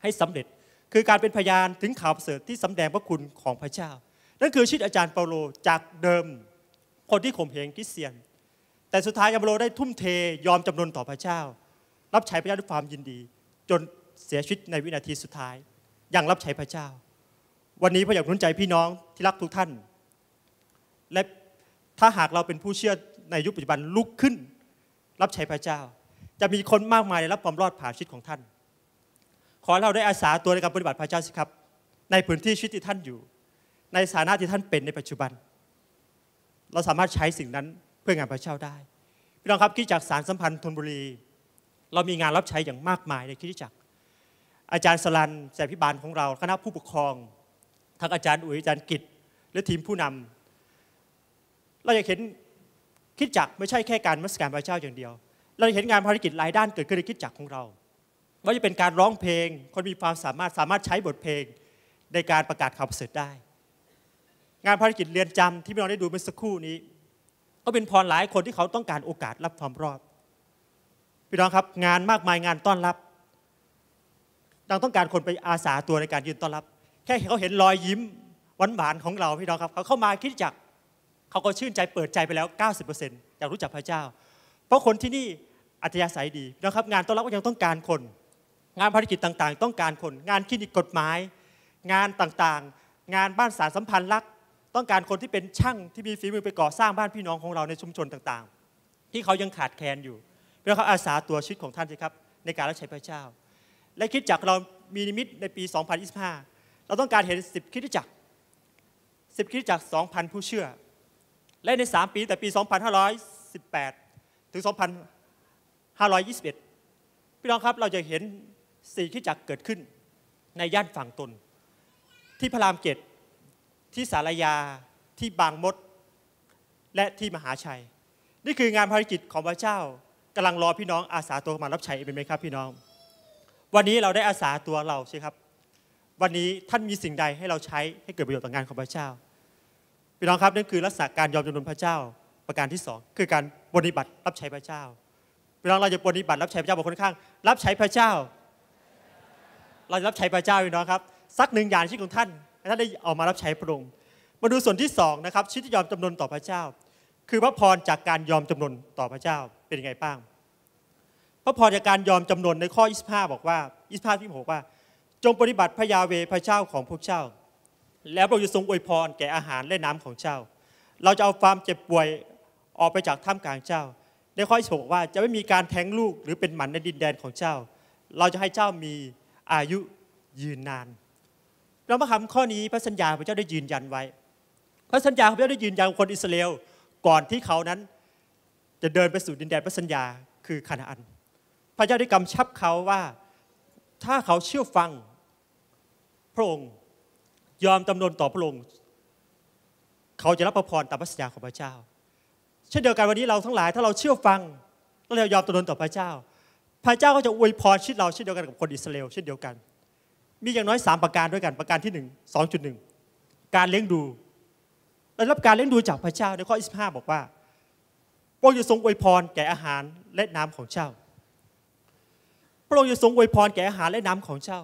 ให้สำเร็จคือการเป็นพยานถึงข่าวประเสริฐที่สำแดงพระคุณของพระเจ้านั่นคือชีวิตอาจารย์เปาโลจากเดิมคนที่ข่มเหงคริสเตียนแต่สุดท้ายอาจารย์เปาโลได้ทุ่มเทยอมจำนนต่อพระเจ้า รับใช้พระเจ้าด้วยความยินดี จนเสียชีวิตในวินาทีสุดท้ายยังรับใช้พระเจ้า วันนี้พระอยากนุนใจพี่น้องที่รักทุกท่าน และถ้าหากเราเป็นผู้เชื่อในยุคปัจจุบันลุกขึ้นรับใช้พระเจ้า จะมีคนมากมายได้รับความรอดผ่านชีวิตของท่าน ขอเราได้อาสาตัวในการปฏิบัติพระเจ้าสิครับ ในพื้นที่ชีวิตที่ท่านอยู่ ในสถานะที่ท่านเป็นในปัจจุบัน เราสามารถใช้สิ่งนั้นเพื่องานพระเจ้าได้ พี่น้องครับคีดจากสารสัมพันธ์ธนบุรี เรามีงานรับใช้อย่างมากมายในคิดจักรอาจารย์สลันแสบพิบาลของเราคณะผู้ปกครองทั้งอาจารย์อุ๋ยอาจารย์กิจและทีมผู้นำ เราจะเห็นคิดจักไม่ใช่แค่การมัสการพระเจ้าอย่างเดียว เราจะเห็นงานภารกิจหลายด้านเกิดขึ้นในคิดจักของเรา ว่าจะเป็นการร้องเพลงคนมีความสามารถสามารถใช้บทเพลงในการประกาศข่าวประเสริฐได้ งานภารกิจเรียนจำที่พี่น้องได้ดูเมื่อสักครู่นี้ ก็เป็นพรหลายคนที่เขาต้องการโอกาสรับความรอดพี่น้องครับงานมากมายงานต้อนรับดังต้องการคนไปอาสาตัวในการยืนต้อนรับ แค่เขาเห็นรอยยิ้มหวานนของเราพี่น้องครับเขาเข้ามาคิดจัก เขาก็ชื่นใจเปิดใจไปแล้ว90%อยากรู้จักพระเจ้า เพราะคนที่นี่อัธยาศัยดีนะครับ งานต้อนรับก็ยังต้องการคน งานภารกิจต่างๆ ต้องการคน งานคลินิกกฎหมาย งานต่างๆ งานบ้านสารสัมพันธ์รักต้องการคนที่เป็นช่างที่มีฝีมือไปก่อสร้างบ้านพี่น้องของเราในชุมชนต่างๆ ที่เขายังขาดแคลนอยู่เพื่อเขาอาสาตัวชีวิตของท่านสิครับในการรับใช้พระเจ้าและคิดจักเรามีนิมิตในปี 2025 เราต้องการเห็น 10คิดจัก10คิดจัก2,000 ผู้เชื่อ และใน 3 ปีแต่ปี 2518 ถึง 2521 พี่น้องครับเราจะเห็นสี่คิดจักเกิดขึ้น ในย่านฝั่งตนที่พระรามเกตที่สารยาที่บางมด และที่มหาชัย นี่คืองานภารกิจของพระเจ้ากำลังรอพี่น้องอาสาตัวมารับใช้เป็นไหมครับพี่น้องวันนี้เราได้อาสาตัวเราใช่ครับ วันนี้ท่านมีสิ่งใดให้เราใช้ให้เกิดประโยชน์ต่องานของพระเจ้า พี่น้องครับนั่นคือลักษณะการยอมจำนนพระเจ้า ประการที่ 2 คือการปฏิบัติรับใช้พระเจ้าพี่น้องเราจะปฏิบัติรับใช้พระเจ้าบอกคนข้าง รับใช้พระเจ้า เราจะรับใช้พระเจ้าพี่น้องครับสักหนึ่งอย่างชีวิตของท่านให้ท่านได้ออกมารับใช้พระองค์ มาดูส่วนที่2นะครับชีวิตที่ยอมจำนนต่อพระเจ้า คือพระพรจากการยอมจำนนต่อพระเจ้า เป็นยังไงบ้างพระพรจากการยอมจำนนในข้อ 25 บอกว่า 25ที่บอกว่า จงปฏิบัติพระยาเวพระเจ้าของพวกเจ้า แล้วเราจะทรงอวยพรแก่อาหารและน้ำของเจ้า เราจะเอาความเจ็บป่วยออกไปจากท่ามกลางเจ้า ในข้อที่บอกว่าจะไม่มีการแท้งลูกหรือเป็นหมันในดินแดนของเจ้า เราจะให้เจ้ามีอายุยืนนาน เราพระคำข้อนี้พระสัญญาพระเจ้าได้ยืนยันไว้ พระสัญญาพระเจ้าได้ยืนยันคนอิสราเอลก่อนที่เขานั้น จะเดินไปสู่ดินแดนพระสัญญาคือคานาอันระเจ้าได้กำชับเขาว่าถ้าเขาเชื่อฟังพระองค์ยอมจำนนต่อพระองค์เขาจะรับประพรตามพระสัญญาของพระเจ้า เช่นเดียวกันวันนี้เราทั้งหลาย ถ้าเราเชื่อฟังและเรายอมจำนนต่อพระเจ้า พระเจ้าก็จะอวยพรชีวิตเราเช่นเดียวกันกับคนอิสราเอลเช่นเดียวกัน มีอย่างน้อย 3 ประการด้วยกันประการที่ 1 2.1 การเลี้ยงดู ได้รับการเลี้ยงดูจากพระเจ้าในข้อ25บอกว่าพระองค์จะทรงอวยพรแก่อาหารและน้ำของเจ้าพระองค์จะทรงอวยพรแก่อาหารและน้ำของเจ้า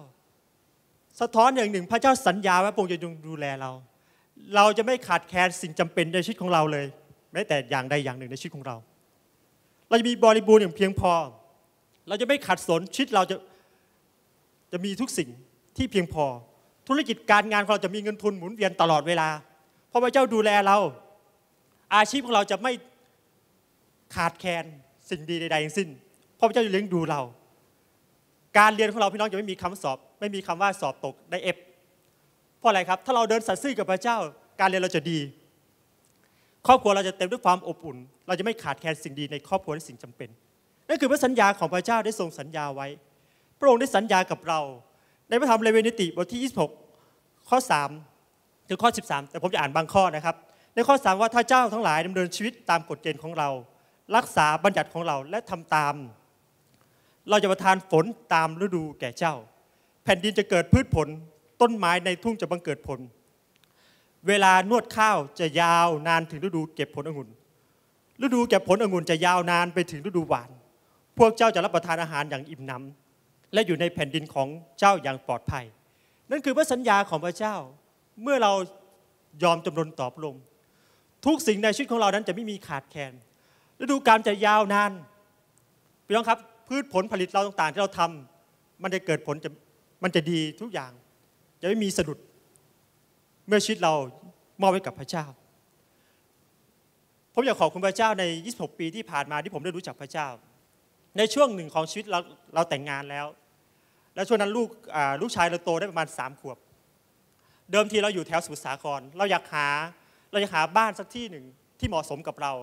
สะท้อนอย่างหนึ่งพระเจ้าสัญญาว่าพระองค์จะดูแลเรา เราจะไม่ขาดแคลนสิ่งจำเป็นในชีวิตของเราเลยแม้แต่อย่างใดอย่างหนึ่งในชีวิตของเรา เราจะมีบริบูรณ์อย่างเพียงพอ เราจะไม่ขาดสนชีวิตเราจะจะมีทุกสิ่งที่เพียงพอ ธุรกิจการงานของเราจะมีเงินทุนหมุนเวียนตลอดเวลา เพราะพระเจ้าดูแลเราอาชีพของเราจะไม่ขาดแคลนสิ่งดีใดๆทั้งสิ้น เพราะพระเจ้าเลี้ยงดูเราการเรียนของเราพี่น้องจะไม่มีคำสอบ ไม่มีคำว่าสอบตกได้เอฟเพราะอะไรครับถ้าเราเดินสัตย์ซื่อกับพระเจ้าการเรียนเราจะดีครอบครัวเราจะเต็มด้วยความอบอุ่น เราจะไม่ขาดแคลนสิ่งดีในครอบครัวและสิ่งจำเป็นนั่นคือพระสัญญาของพระเจ้าได้ทรงสัญญาไว้พระองค์ได้สัญญากับเรา ในพระธรรมเลเวนิติบทที่ 26 ข้อ 3 ถึงข้อ 13 แต่ผมจะอ่านบางข้อนะครับ ในข้อ 3 ว่าถ้าเจ้าทั้งหลายดำเนินชีวิตตามกฎเกณฑ์ของเรา รักษาบัญญัติของเราและทำตามเราจะประทานฝนตามฤดูแก่เจ้า แผ่นดินจะเกิดพืชผลต้นไม้ในทุ่งจะบังเกิดผล เวลานวดข้าวจะยาวนานถึงฤดูเก็บผลองุ่นฤดูเก็บผลองุ่นจะยาวนานไปถึงฤดูหวาน พวกเจ้าจะรับประทานอาหารอย่างอิ่มหนำและอยู่ในแผ่นดินของเจ้าอย่างปลอดภัย นั่นคือพระสัญญาของพระเจ้า เมื่อเรายอมจำนนตอบลมทุกสิ่งในชีวิตของเรานั้นจะไม่มีขาดแคลนฤดูกาลจะยาวนานพี่น้องครับพืชผลผลิตเราต่างๆที่เราทำ มันจะเกิดผลจะมันจะดีทุกอย่างจะไม่มีสะดุด เมื่อชีวิตเรามอบให้กับพระเจ้าผมอยากขอบคุณพระเจ้าใน 26 ปีที่ผ่านมาที่ผมได้รู้จักพระเจ้า ในช่วงหนึ่งของชีวิตเราเราแต่งงานแล้ว และช่วงนั้นลูกลูกชายเราโตได้ประมาณ3ขวบ เดิมทีเราอยู่แถวสุสาครเราอยากหาเราอยากหาบ้านสักที่หนึ่งที่เหมาะสมกับเรา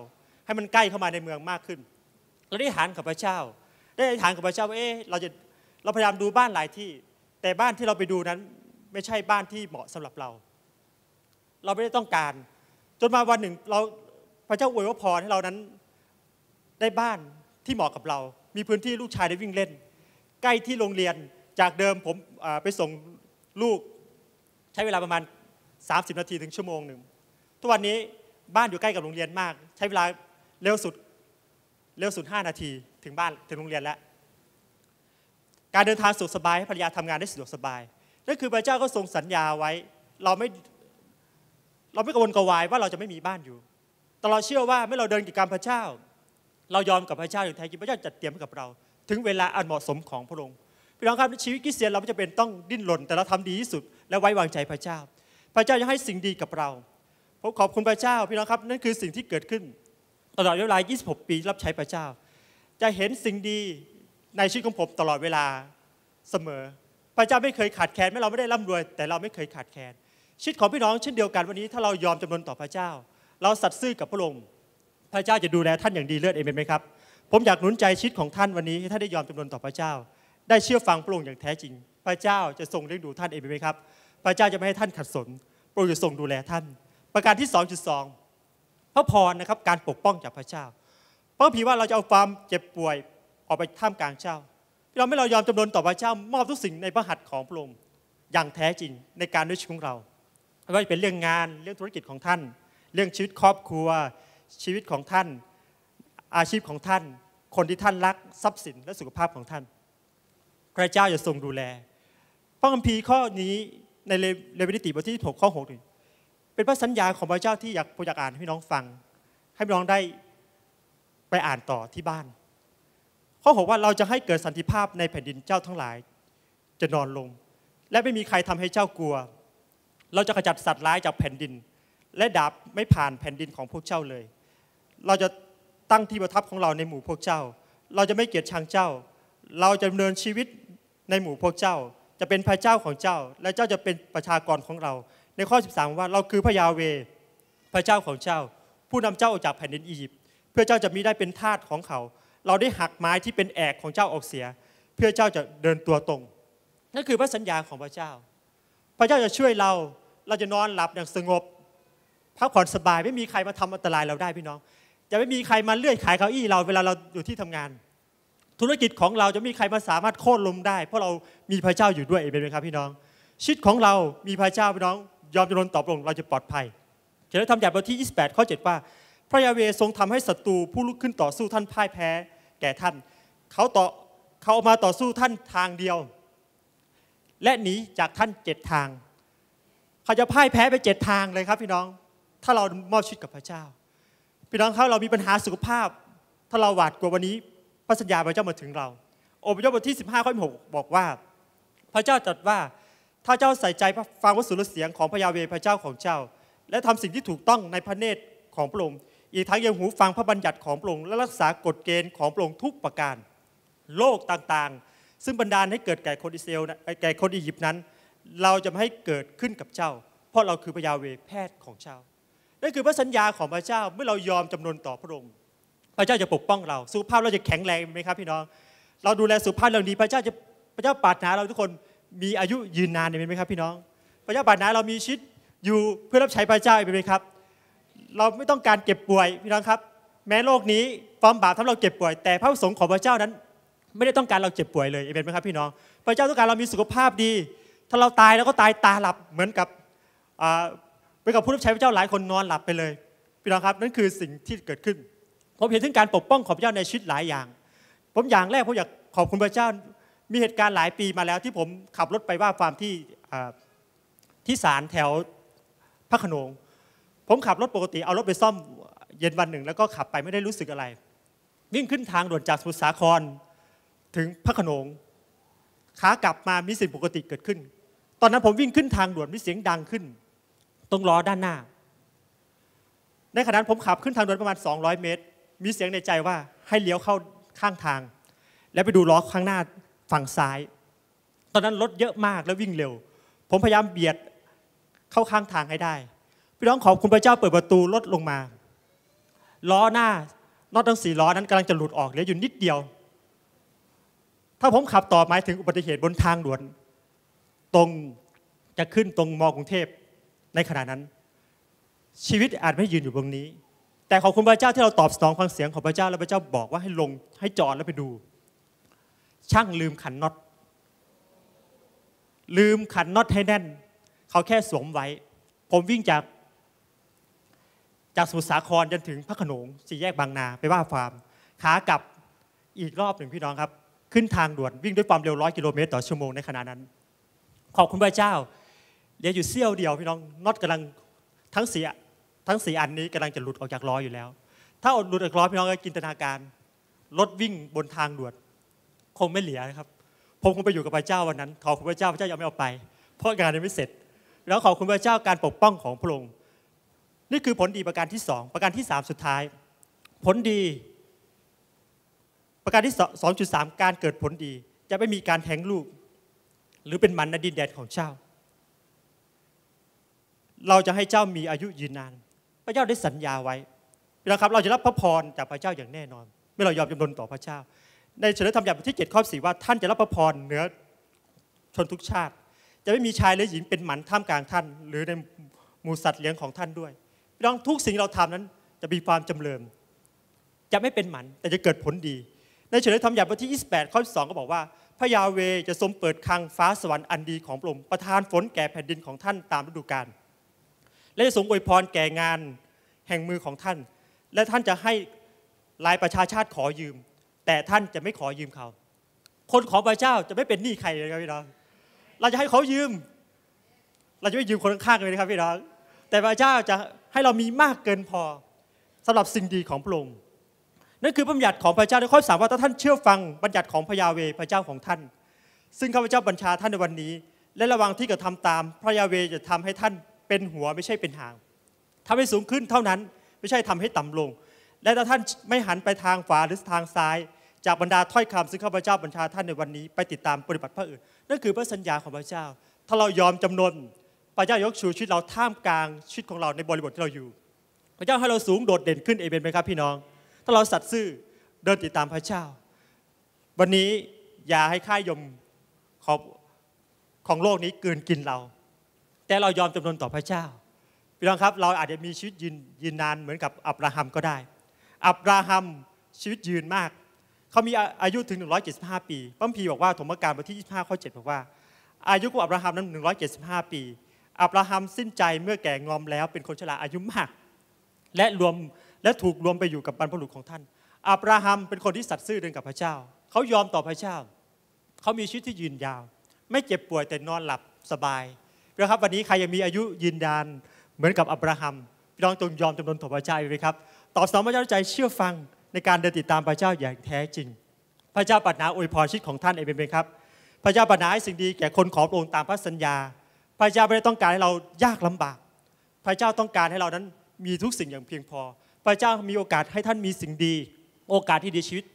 ให้มันใกล้เข้ามาในเมืองมากขึ้นเราได้หารกับพระเจ้าได้อธิษฐานกับพระเจ้าว่าเอ๊ะเราจะ เราพยายามดูบ้านหลายที่ แต่บ้านที่เราไปดูนั้นไม่ใช่บ้านที่เหมาะสำหรับเรา เราไม่ได้ต้องการ จนมาวันหนึ่งเราพระเจ้าอวยพรให้เรานั้นได้บ้านที่เหมาะกับเรา มีพื้นที่ลูกชายได้วิ่งเล่น ใกล้ที่โรงเรียน จากเดิมผมไปส่งลูกใช้เวลาประมาณ 30 นาทีถึงชั่วโมงหนึ่ง ทุกวันนี้บ้านอยู่ใกล้กับโรงเรียนมาก ใช้เวลาเร็วสุดเร็วสุด 5 นาทีถึงบ้านถึงโรงเรียนแล้ว การเดินทางสะดวกสบายให้ภรรยาทำงานได้สะดวกสบาย นั่นคือพระเจ้าก็ทรงสัญญาไว้ เราไม่เราไม่กังวลกวายว่าเราจะไม่มีบ้านอยู่แต่เราเชื่อว่าเมื่อเราเดินกิจการพระเจ้า เรายอมกับพระเจ้าอย่างแท้จริงพระเจ้าจัดเตรียมให้กับเรา ถึงเวลาอันเหมาะสมของพระองค์ พี่น้องครับชีวิตคริสเตียนเราจะเป็นต้องดิ้นรนแต่เราทำดีที่สุดและไว้วางใจพระเจ้า พระเจ้าจะให้สิ่งดีกับเราผมขอบคุณพระเจ้าพี่น้องครับนั่นคือสิ่งที่เกิดขึ้น ตลอดเวลา 26 ปีรับใช้พระเจ้าจะเห็นสิ่งดีในชีวิตของผมตลอดเวลาเสมอ พระเจ้าไม่เคยขาดแคลนแม้เราไม่ได้ร่ำรวย แต่เราไม่เคยขาดแคลนชีวิตของพี่น้องเช่นเดียวกันวันนี้ ถ้าเรายอมจำนนต่อพระเจ้า เราสัตย์ซื่อกับพระองค์พระเจ้าจะดูแลท่านอย่างดีเลิศเองเไหมครับ ผมอยากหนุนใจชีวิตของท่านวันนี้ให้ท่านได้ยอมจำนนต่อพระเจ้า ได้เชื่อฟังพระองค์อย่างแท้จริง พระเจ้าจะทรงเลี้ยงดูท่านเองไหมครับ พระเจ้าจะไม่ให้ท่านขัดสนพระองค์จะทรงดูแลท่าน ประการที่ 2.2พระพรนะครับการปกป้องจากพระเจ้าพระผีว่าเราจะเอาความเจ็บป่วยออกไปท่ามกลางเจ้าเราไม่เรายอมจำนนต่อพระเจ้ามอบทุกสิ่งในพระหัตถ์ของพระองค์อย่างแท้จริงในการด้วยชีวิตของเราไม่ว่าจะเป็นเรื่องงานเรื่องธุรกิจของท่าน เรื่องชีวิตครอบครัว ชีวิตของท่าน อาชีพของท่าน คนที่ท่านรักทรัพย์สินและสุขภาพของท่านพระเจ้าจะทรงดูแล พระคัมภีร์ข้อนี้ในเลวิติบทที่6ข้อ6เป็นพระสัญญาของพระเจ้าที่อยากผมอยากอ่านให้น้องฟังให้น้องได้ไปอ่านต่อที่บ้าน ข้อหกว่าเราจะให้เกิดสันติภาพในแผ่นดินเจ้าทั้งหลาย จะนอนลง และไม่มีใครทำให้เจ้ากลัว เราจะขจัดสัตว์ร้ายจากแผ่นดิน และดาบไม่ผ่านแผ่นดินของพวกเจ้าเลย เราจะตั้งที่ประทับของเราในหมู่พวกเจ้า เราจะไม่เกลียดชังเจ้า เราจะดำเนินชีวิตในหมู่พวกเจ้าจะเป็นพระเจ้าของเจ้า และเจ้าจะเป็นประชากรของเรา ในข้อ 13 ว่าเราคือพระยาเวพระเจ้าของเจ้าผู้นำเจ้าออกจากแผ่นดินอียิปต์พื่อเจ้าจะมีได้เป็นทาสของเขา เราได้หักไม้ที่เป็นแอกของเจ้าออกเสีย เพื่อเจ้าจะเดินตัวตรง นั่นคือพระสัญญาของพระเจ้า พระเจ้าจะช่วยเรา เราจะนอนหลับอย่างสงบ พักผ่อนสบาย ไม่มีใครมาทำอันตรายเราได้พี่น้อง จะไม่มีใครมาเลื่อยขายเก้าอี้เรา เวลาเราอยู่ที่ทำงาน ธุรกิจของเราจะมีใครมาสามารถโค่นล้มได้ เพราะเรามีพระเจ้าอยู่ด้วยเองเป็นไหมครับพี่น้อง ชีวิตของเรามีพระเจ้าพี่น้อง ยอมจำนนตอบรงเราจะปลอดภัยเขียนธรรมยาบทที่ 28 ข้อ 7 ว่าพระยาเวทรงทำให้ศัตรูผู้ลุกขึ้นต่อสู้ท่านพ่ายแพ้ แก่ท่าน เขาต่อเขามาต่อสู้ท่านทางเดียว และหนีจากท่านเจ็ดทาง เขาจะพ่ายแพ้ไปเจ็ดทางเลยครับ พี่น้องถ้าเรามอบชีวิตกับพระเจ้า พี่น้องครับเรามีปัญหาสุขภาพถ้าเราหวาดกลัววันนี้พระสัญญาพระเจ้ามาถึงเราโอพยพบทที่ 15ข้อที่6บอกว่า พระเจ้าตรัสว่าถ้าเจ้าใส่ใจฟังวัสดุเสียงของพระยาเวพระเจ้าของเจ้า และทำสิ่งที่ถูกต้องในพระเนตรของพระองค์อีกทั้งยังหูฟังพระบัญญัติของพระองค์และรักษากฎเกณฑ์ของพระองค์ทุกประการ โลกต่างๆ ซึ่งบรรดาให้เกิดแก่คนอิสราเอลแก่คนอียิปต์นั้น เราจะไม่ให้เกิดขึ้นกับเจ้า เพราะเราคือพระยาเวแพทย์ของเจ้านั่นคือพระสัญญาของพระเจ้าเมื่อเรายอมจำนนต่อพระองค์พระเจ้าจะปกป้องเราสุขภาพเราจะแข็งแรงไหมครับพี่น้อง เราดูแลสุขภาพเราดีพระเจ้าจะพระเจ้าปาดหนาเราทุกคนมีอายุยืนนานเป็นไหมครับ พี่น้อง พระเจ้าปาดหนาเรามีชีวิตอยู่เพื่อรับใช้พระเจ้าเป็นไหมครับเราไม่ต้องการเจ็บป่วยพี่น้องครับแม้โลกนี้ความบาปทำให้เราเจ็บป่วย แต่พระประสงค์ของพระเจ้านั้น ไม่ได้ต้องการเราเจ็บป่วยเลยเอเมนไหมครับพี่น้องพระเจ้าต้องการเรามีสุขภาพดี ถ้าเราตายเราก็ตายตาหลับเหมือนกับเหมือนกับผู้รับใช้พระเจ้าหลายคนนอนหลับไปเลยพี่น้องครับนั่นคือสิ่งที่เกิดขึ้นผมเห็นถึงการปกป้องของพระเจ้าในชีวิตหลายอย่าง ผมอย่างแรกผมอยากขอบคุณพระเจ้ามีเหตุการณ์หลายปีมาแล้ว ที่ผมขับรถไปว่าความที่ที่ศาลแถวพระขนงผมขับรถปกติเอารถไปซ่อมเย็นวันหนึ่งแล้วก็ขับไปไม่ได้รู้สึกอะไร วิ่งขึ้นทางด่วนจากสุสาครถึงพระขนง ขากลับมามีสิ่งปกติเกิดขึ้น ตอนนั้นผมวิ่งขึ้นทางด่วนมีเสียงดังขึ้น ตรงล้อด้านหน้า ในขณะนนั้ผมขับขึ้นทางด่วนประมาณ 200 เมตร มีเสียงในใจว่าให้เลี้ยวเข้าข้างทาง แล้วไปดูล้อข้างหน้าฝั่งซ้าย ตอนนั้นรถเยอะมากแล้ววิ่งเร็ว ผมพยายามเบียดเข้าข้างทางให้ได้พี่น้องขอบคุณพระเจ้าเปิดประตูลดลงมาล้อหน้านอทั้งสี่ล้อนั้นกำลังจะหลุดออกเหลืออยู่นิดเดียว ถ้าผมขับต่อหมายถึงอุบัติเหตุบนทางด่วน ตรงจะขึ้นตรงมอกรุงเทพในขณะนั้น ชีวิตอาจไม่ยืนอยู่ตรงนี้ แต่ขอบคุณพระเจ้าที่เราตอบสนองฟังเสียงของพระเจ้าแล้วพระเจ้าบอกว่าให้ลง ให้จอดแล้วไปดู ช่างลืมขันน็อตลืมขันน็อตให้แน่น เขาแค่สวมไว้ ผมวิ่งจากจากสมุทรสาครจนถึงพระขนงสี่แยกบางนาไปว่าฟาร์มขากลับอีกรอบหนึ่งพี่น้องครับ ขึ้นทางด่วนวิ่งด้วยความเร็วร้อยกิโลเมตรต่อชั่วโมงในขณะนั้น ขอบคุณพระเจ้าเดี๋ยวอยู่เสี้ยวเดียวพี่น้องน็อตกำลังทั้งสีทั้งสี่อันนี้กำลังจะหลุดออกจากล้ออยู่แล้ว ถ้าอดหลุดออกล้อพี่น้องก็จินตนาการรถวิ่งบนทางด่วนคงไม่เหลือนะครับผมคงไปอยู่กับพระเจ้าวันนั้นขอบคุณพระเจ้าพระเจ้ายังไม่เอาไป เพราะงานยังไม่เสร็จ แล้วขอบคุณพระเจ้าการปกป้องของพระองค์นี่คือผลดีประการที่ 2 ประการที่ 3 สุดท้าย ผลดีประการที่2.3การเกิดผลดี จะไม่มีการแทงลูก หรือเป็นมันในดินแดนของเจ้า เราจะให้เจ้ามีอายุยืนนาน พระเจ้าได้สัญญาไว้นะครับเราจะรับพระพรจากพระเจ้าอย่างแน่นอนเมื่อเรายอมจำนนต่อพระเจ้า ในเฉลยธรรมยามทที่7ข้อสีว่าท่านจะรับพระพรเหนือชนทุกชาติ จะไม่มีชายหรือหญิงเป็นหมันท่ามกลางท่าน หรือในหมู่สัตว์เลี้ยงของท่านด้วยพี่น้องทุกสิ่งเราทำนั้น จะมีความจำเริญจะไม่เป็นหมันแต่จะเกิดผลดี ในเฉลยธรรมยาบบทที่ 28 ข้อ2ก็บอกว่า พระยาเวจะทรงเปิดคลังฟ้าสวรรค์อันดี ของพระองค์ประทานฝนแก่แผ่นดินของท่านตามฤดูกาลและจะทรงอวยพรแก่งานแห่งมือของท่าน และท่านจะให้ลายประชาชาติขอยืม แต่ท่านจะไม่ขอยืมเขา คนของพระเจ้าจะไม่เป็นหนี้ใครเลยครับพี่น้องเราจะให้เขายืม เราจะไม่ยืมคนข้างๆเลยนะครับพี่น้องแต่พระเจ้าจะให้เรามีมากเกินพอสำหรับสิ่งดีของพระองค์นั่นคือบัญญัติของพระเจ้าในข้อสามว่าถ้าท่านเชื่อฟังบัญญัติของพระยาเวพระเจ้าของท่าน ซึ่งข้าพเจ้าบัญชาท่านในวันนี้ และระวังที่กระทำตาม พระยาเวจะทำให้ท่านเป็นหัวไม่ใช่เป็นหางทำให้สูงขึ้นเท่านั้นไม่ใช่ทำให้ต่ำลง และถ้าท่านไม่หันไปทางขวาหรือทางซ้าย จากบรรดาถ้อยคำซึ่งข้าพเจ้าบัญชาท่านในวันนี้ ไปติดตามปฏิบัติพระอื่นนั่นคือพระสัญญาของพระเจ้า ถ้าเรายอมจำนนพระเจ้ายกชูชีวิตเราท่ามกลางชีวิตของเราในบริบทที่เราอยู่ พระเจ้าให้เราสูงโดดเด่นขึ้นเอเมนไหมครับพี่น้อง ถ้าเราสัตย์ซื่อเดินติดตามพระเจ้า วันนี้อย่าให้ข้ายมของของโลกนี้เกินกินเรา แต่เรายอมจำนนต่อพระเจ้า พี่น้องครับเราอาจจะมีชีวิตยืนยืนนานเหมือนกับอับราฮัมก็ได้ อับราฮัมชีวิตยืนมาก เขามีอายุถึง 175ปีพระพีบอกว่าถมการบทที่25ข้อ7บอกว่า อายุของอับราฮัมนั้น175 ปีอับราฮัมสิ้นใจเมื่อแก่งอมแล้วเป็นคนชราอายุมากและรวมและถูกรวมไปอยู่กับบรรพบุรุษของท่านอับราฮัมเป็นคนที่สัตย์ซื่อเดินกับพระเจ้า เขายอมต่อพระเจ้า เขามีชีวิตที่ยืนยาว ไม่เจ็บป่วยแต่นอนหลับสบายนะครับวันนี้ใครยังมีอายุยืนยานเหมือนกับอับราฮัมพี่น้องจงยอมจำนนต่อพระเจ้าไปครับตอบสนองพระเจ้าใจเชื่อฟังในการเดินติดตามพระเจ้าอย่างแท้จริง พระเจ้าปรารถนาอวยพรชีวิตของท่านเองเป็นครับพระเจ้าปรารถนาให้สิ่งดีแก่คนขอะองค์ตามพระสัญญาพระเจ้าไม่ได้ต้องการให้เรายากลำบาก พระเจ้าต้องการให้เรานั้นมีทุกสิ่งอย่างเพียงพอ พระเจ้ามีโอกาสให้ท่านมีสิ่งดี โอกาสที่ดีชีวิต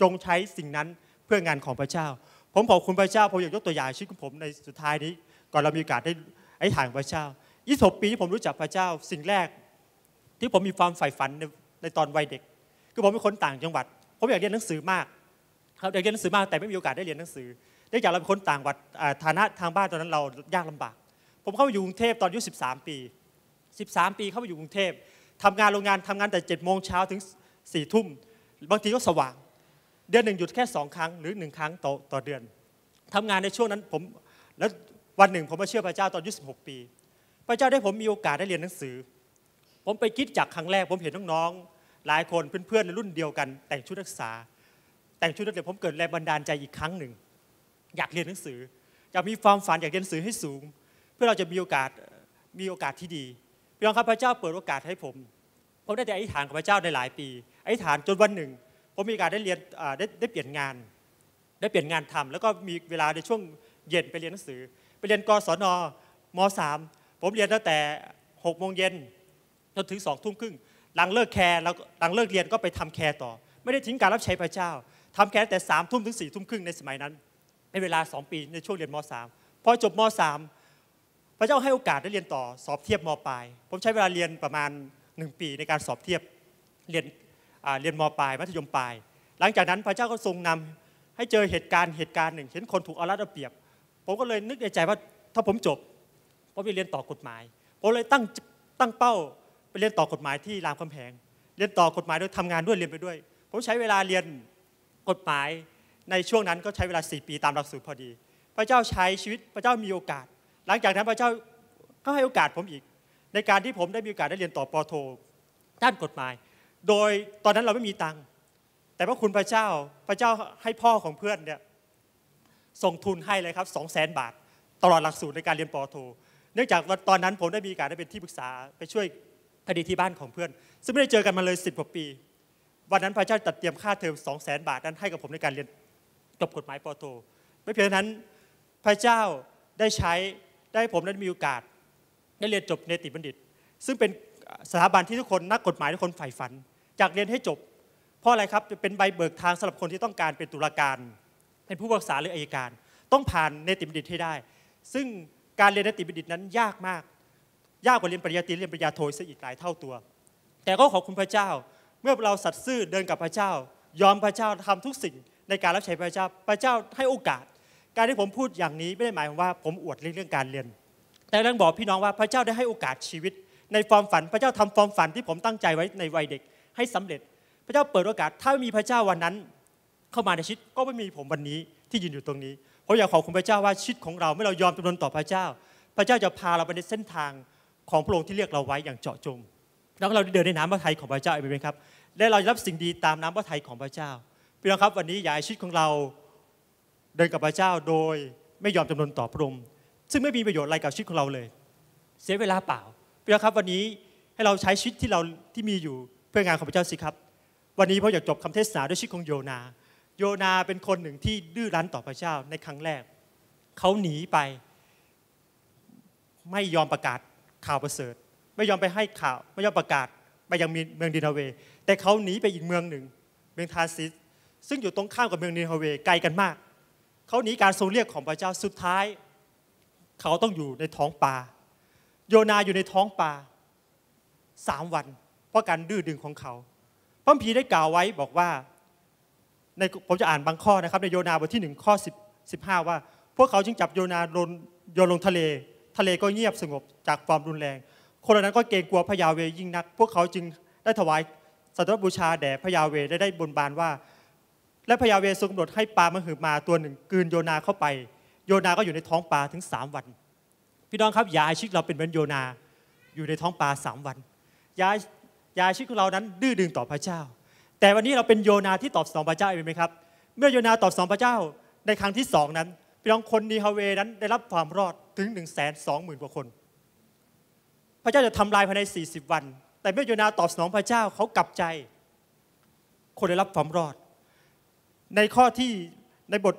จงใช้สิ่งนั้นเพื่องานของพระเจ้า ผมขอบคุณพระเจ้า ผมอยากยกตัวอย่างชีวิตของผมในสุดท้ายนี้ ก่อนเรามีโอกาสได้ไอ้ถ่างพระเจ้าอีสบปีที่ผมรู้จักพระเจ้า สิ่งแรก ที่ผมมีความใฝ่ฝันในในตอนวัยเด็กคือผมเป็นคนต่างจังหวัด ผมอยากเรียนหนังสือมากครับอยากเรียนหนังสือมาก แต่ไม่มีโอกาสได้เรียนหนังสือเนื่องจากเราเป็นคนต่างวัดฐานะทางบ้านตอนนั้นเรายากลำบาก ผมเข้าไปอยู่กรุงเทพตอนอายุ 13 ปี 13 ปีเข้าไปอยู่กรุงเทพทำงานโรงงานทำงานแต่7จ็ดโมงเช้าถึง4ี่ทุ่มบางทีก็สว่าง เดือนหนึ่งหยุดแค่ 2 ครั้งหรือ 1 ครั้งต่อต่อเดือน ทำงานในช่วงนั้นผมแล้ววันหนึ่งผมมาเชื่อพระเจ้าตอนอายุ 16 ปี พระเจ้าได้ผมมีโอกาสได้เรียนหนังสือ ผมไปคิดจากครั้งแรกผมเห็นน้องๆหลายคนเพื่อนๆในรุ่นเดียวกัน แต่งชุดนักศึกษา แต่งชุดนักเรียนผมเกิดแรงบันดาลใจอีกครั้งหนึ่งอยากเรียนหนังสืออยากมีความฝันอยากเรียนหนังสือให้สูง เพื่อเราจะมีโอกาสมีโอกาสที่ดีพี่น้องครับพระเจ้าเปิดโอกาสให้ผมผมได้แต่อธิษฐานกับพระเจ้าในหลายปีอธิษฐานจนวันหนึ่ง ผมมีโอกาสได้เรียนได้ได้เปลี่ยนงาน ได้เปลี่ยนงานทำ แล้วก็มีเวลาในช่วงเย็นไปเรียนหนังสือไปเรียนกศนม3ผมเรียนตั้งแต่6โมงเย็นจนถึงสองทุ่มครึ่งหลังเลิกแคร์แล้วหลังเลิกเรียนก็ไปทำแคร์ต่อ ไม่ได้ทิ้งการรับใช้พระเจ้า ทำแคร์แต่สามทุ่มถึงสี่ทุ่มครึ่งในสมัยนั้นในเวลา2ปีในช่วงเรียนม .3 พอจบม .3 พระเจ้าให้โอกาสได้เรียนต่อสอบเทียบมปลายผมใช้เวลาเรียนประมาณ1ปีในการสอบเทียบเรียนเรียนมปลายมัธยมปลายหลังจากนั้นพระเจ้าก็ทรงนำ ให้เจอเหตุการณ์เหตุการณ์หนึ่งเห็นคนถูกเอารัดเอาเปรียบผมก็เลยนึกในใจว่าถ้าผมจบผมจะเรียนต่อกฎหมาย ผมเลยตั้งตั้งเป้าไปเรียนต่อกฎหมายที่รามคำแหงเรียนต่อกฎหมายโดยทำงานด้วยเรียนไปด้วย ผมใช้เวลาเรียนกฎหมายในช่วงนั้นก็ใช้เวลา4ปีตามหลักสูตรพอดี พระเจ้าใช้ชีวิตพระเจ้ามีโอกาส หลังจากนั้นพระเจ้าก็ให้โอกาสผมอีก ในการที่ผมได้มีโอกาสได้เรียนต่อปอโทด้านกฎหมาย โดยตอนนั้นเราไม่มีตังค์ แต่พระคุณพระเจ้าพระเจ้าให้พ่อของเพื่อนเนี่ยส่งทุนให้เลยครับสองแสนบาท ตลอดหลักสูตรในการเรียนปอโท เนื่องจากตอนนั้นผมได้มีโอกาสได้เป็นที่ปรึกษาไปช่วยคดีที่บ้านของเพื่อน ซึ่งไม่ได้เจอกันมาเลยสิบกว่าปี วันนั้นพระเจ้าตัดเตรียมค่าเทอมสองแสนบาท นั้นให้กับผมในการเรียนจบกฎหมายปอโทไม่เพียงนั้น พระเจ้าได้ใช้ได้ผมนั้นมีโอกาสได้เรียนจบเนติบัณฑิต ซึ่งเป็นสถาบันที่ทุกคนนักกฎหมายทุกคนใฝ่ฝัน จากเรียนให้จบเพราะอะไรครับจะเป็นใบเบิกทางสำหรับคนที่ต้องการเป็นตุลาการเป็นผู้พิากษาหรืออัยการ ต้องผ่านเนติบัณฑิตให้ได้ ซึ่งการเรียนเนติบัณฑิตนั้นยากมาก ยากกว่าเรียนปริญญาตรีเรียนปริญญาโทซะอีกหลายเท่าตัว แต่ก็ขอบคุณพระเจ้าเมื่อเราสัตย์ซื่อเดินกับพระเจ้ายอมพระเจ้าทำทุกสิ่งในการรับใช้พระเจ้า พระเจ้าให้โอกาส การที่ผมพูดอย่างนี้ไม่ได้หมายความว่าผมอวดเรื่องการเรียน แต่ต้องบอกพี่น้องว่าพระเจ้าได้ให้โอกาสชีวิต ในความฝัน พระเจ้าทำความฝันที่ผมตั้งใจไว้ในวัยเด็กให้สำเร็จ พระเจ้าเปิดโอกาส ถ้าไม่มีพระเจ้าวันนั้น เข้ามาในชีวิตก็ไม่มีผมวันนี้ที่ยืนอยู่ตรงนี้ผมอยากขอบคุณพระเจ้าว่าชีวิตของเราเมื่อเรายอมจำนนต่อพระเจ้า พระเจ้าจะพาเราไปในเส้นทางของพระองค์ที่เรียกเราไว้อย่างเจาะจงแล้วเราเดินในน้ำพระทัยของพระเจ้าเองไหมครับ และเรารับสิ่งดีตามน้ำพระทัยของพระเจ้าพี่น้องครับวันนี้อยา้ชีวิตของเราเดินกับพระเจ้าโดยไม่ยอมจำนนต่อพระองค์ซึ่งไม่มีประโยชน์อะไรกับชีวิตของเราเลย เสียเวลาเปล่าพี่น้องครับวันนี้ให้เราใช้ชีวิตที่เราที่มีอยู่เพื่องานของพระเจ้าสิครับวันนี้พระอยากจบคำเทศนาด้วยชีวิตของโยนา โยนาเป็นคนหนึ่งที่ดื้อรั้นต่อพระเจ้าในครั้งแรกเขาหนีไปไม่ยอมประกาศข่าวประเสริฐ ไม่ยอมไปให้ข่าวไม่ยอมประกาศไปยังเมืองดินาเว แต่เขาหนีไปอีกเมืองหนึ่ง เมืองทาซิสซึ่งอยู่ตรงข้ามกับเมืองนีฮาเวไกลกันมาก เขาหนีการทรงเรียกของพระเจ้าสุดท้าย เขาต้องอยู่ในท้องปลาโยนาอยู่ในท้องปลาสามวัน เพราะการดื้อดึงของเขาพระพีได้กล่าวไว้บอกว่าในผมจะอ่านบางข้อนะครับ ในโยนาบทที่หนึ่งข้อ10 15 ว่า พวกเขาจึงจับโยนาโยนลงทะเล ทะเลก็เงียบสงบจากความรุนแรง คนเหล่านั้นก็เกรงกลัวพระยาเวยิ่งนัก พวกเขาจึงได้ถวายสัตว์บูชาแด่พระยาเวได้ได้บนบานว่าและพยาเวสุกำหนดให้ปลามหือมาตัวหนึ่งกืนโยนาเข้าไป โยนาก็อยู่ในท้องปลาถึง3วัน พี่น้องครับยาชีวิตเราเป็นเหมือนโยนาอยู่ในท้องปลา3วันยายาชีวิตของเรานั้นดื้อดึงต่อพระเจ้า แต่วันนี้เราเป็นโยนาที่ตอบสนอง พระเจ้าเองไหมครับ เมื่อโยนาตอบสนองพระเจ้าในครั้งที่สองนั้นพี่น้องคนนีฮาเวนั้นได้รับความรอดถึง1นึ่งแสนสองหมื่นกว่าคน พระเจ้าจะทำลายภายใน40วัน แต่เมื่อโยนาตอบสนองพระเจ้าเขากลับใจ คนได้รับความรอดในข้อที่ในบท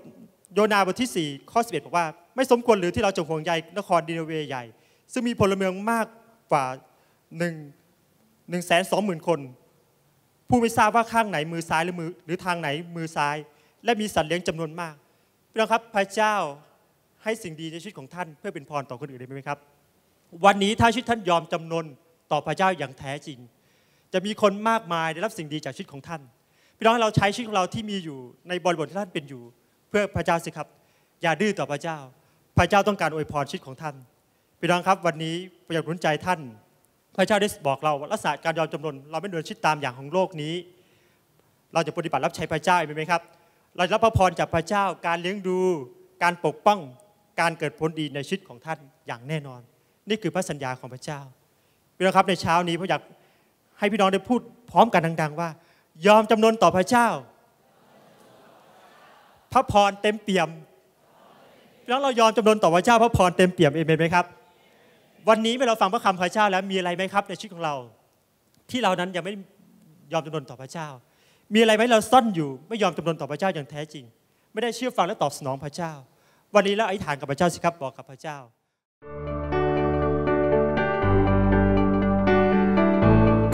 โยนาบทที่ 4 ข้อ11บอกว่าไม่สมควรหรือที่เราจะห่วงใยนครดินเวใหญ่ซึ่งมีพลเมืองมากกว่า1 1 2 0 0 0 0คน ผู้ไม่ทราบว่าข้างไหนมือซ้ายหรือมือหรือทางไหนมือซ้าย และมีสัตว์เลี้ยงจำนวนมากพี่น้องครับพระเจ้าให้สิ่งดีในชีวิตของท่าน เพื่อเป็นพรต่อคนอื่นได้ไหมครับ วันนี้ถ้าชีวิตท่านยอมจำนนต่อพระเจ้าอย่างแท้จริง จะมีคนมากมายได้รับสิ่งดีจากชีวิตของท่านพี่น้องให้เราใช้ชีวิตของเราที่มีอยู่ในบริบทที่ท่านเป็นอยู่ เพื่อพระเจ้าสิครับอย่าดื้อต่อพระเจ้า พระเจ้าต้องการอวยพรชีวิตของท่านพี่น้องครับวันนี้ประโยชน์หนุนใจท่าน พระเจ้าได้บอกเราาลักษณะการยอมจำนนเราไม่เดินชิดตามอย่างของโลกนี้ เราจะปฏิบัติรับใช้พระเจ้าเป็นไหมครับเราจะรับพระพรจากพระเจ้าการเลี้ยงดูการปกป้องการเกิดผลดีในชีวิตของท่านอย่างแน่นอน นี่คือพระสัญญาของพระเจ้าพี่น้องครับในเช้านี้ผมอยากให้พี่น้องได้พูดพร้อมกันดังๆ ว่ายอมจำนนต่อพระเจ้า พระพรเต็มเปี่ยม แล้วเรายอมจำนนต่อพระเจ้า พระพรเต็มเปี่ยมเอเมนไหมครับ วันนี้เมื่อเราฟังพระคำพระเจ้าแล้วมีอะไรไหมครับ ในชีวิตของเรา ที่เรานั้นยังไม่ยอมจำนนต่อพระเจ้า มีอะไรไหมเราซ่อนอยู่ไม่ยอมจำนนต่อพระเจ้าอย่างแท้จริง ไม่ได้เชื่อฟังและตอบสนองพระเจ้า วันนี้เราอธิษฐานกับพระเจ้าสิครับ บอกกับพระเจ้า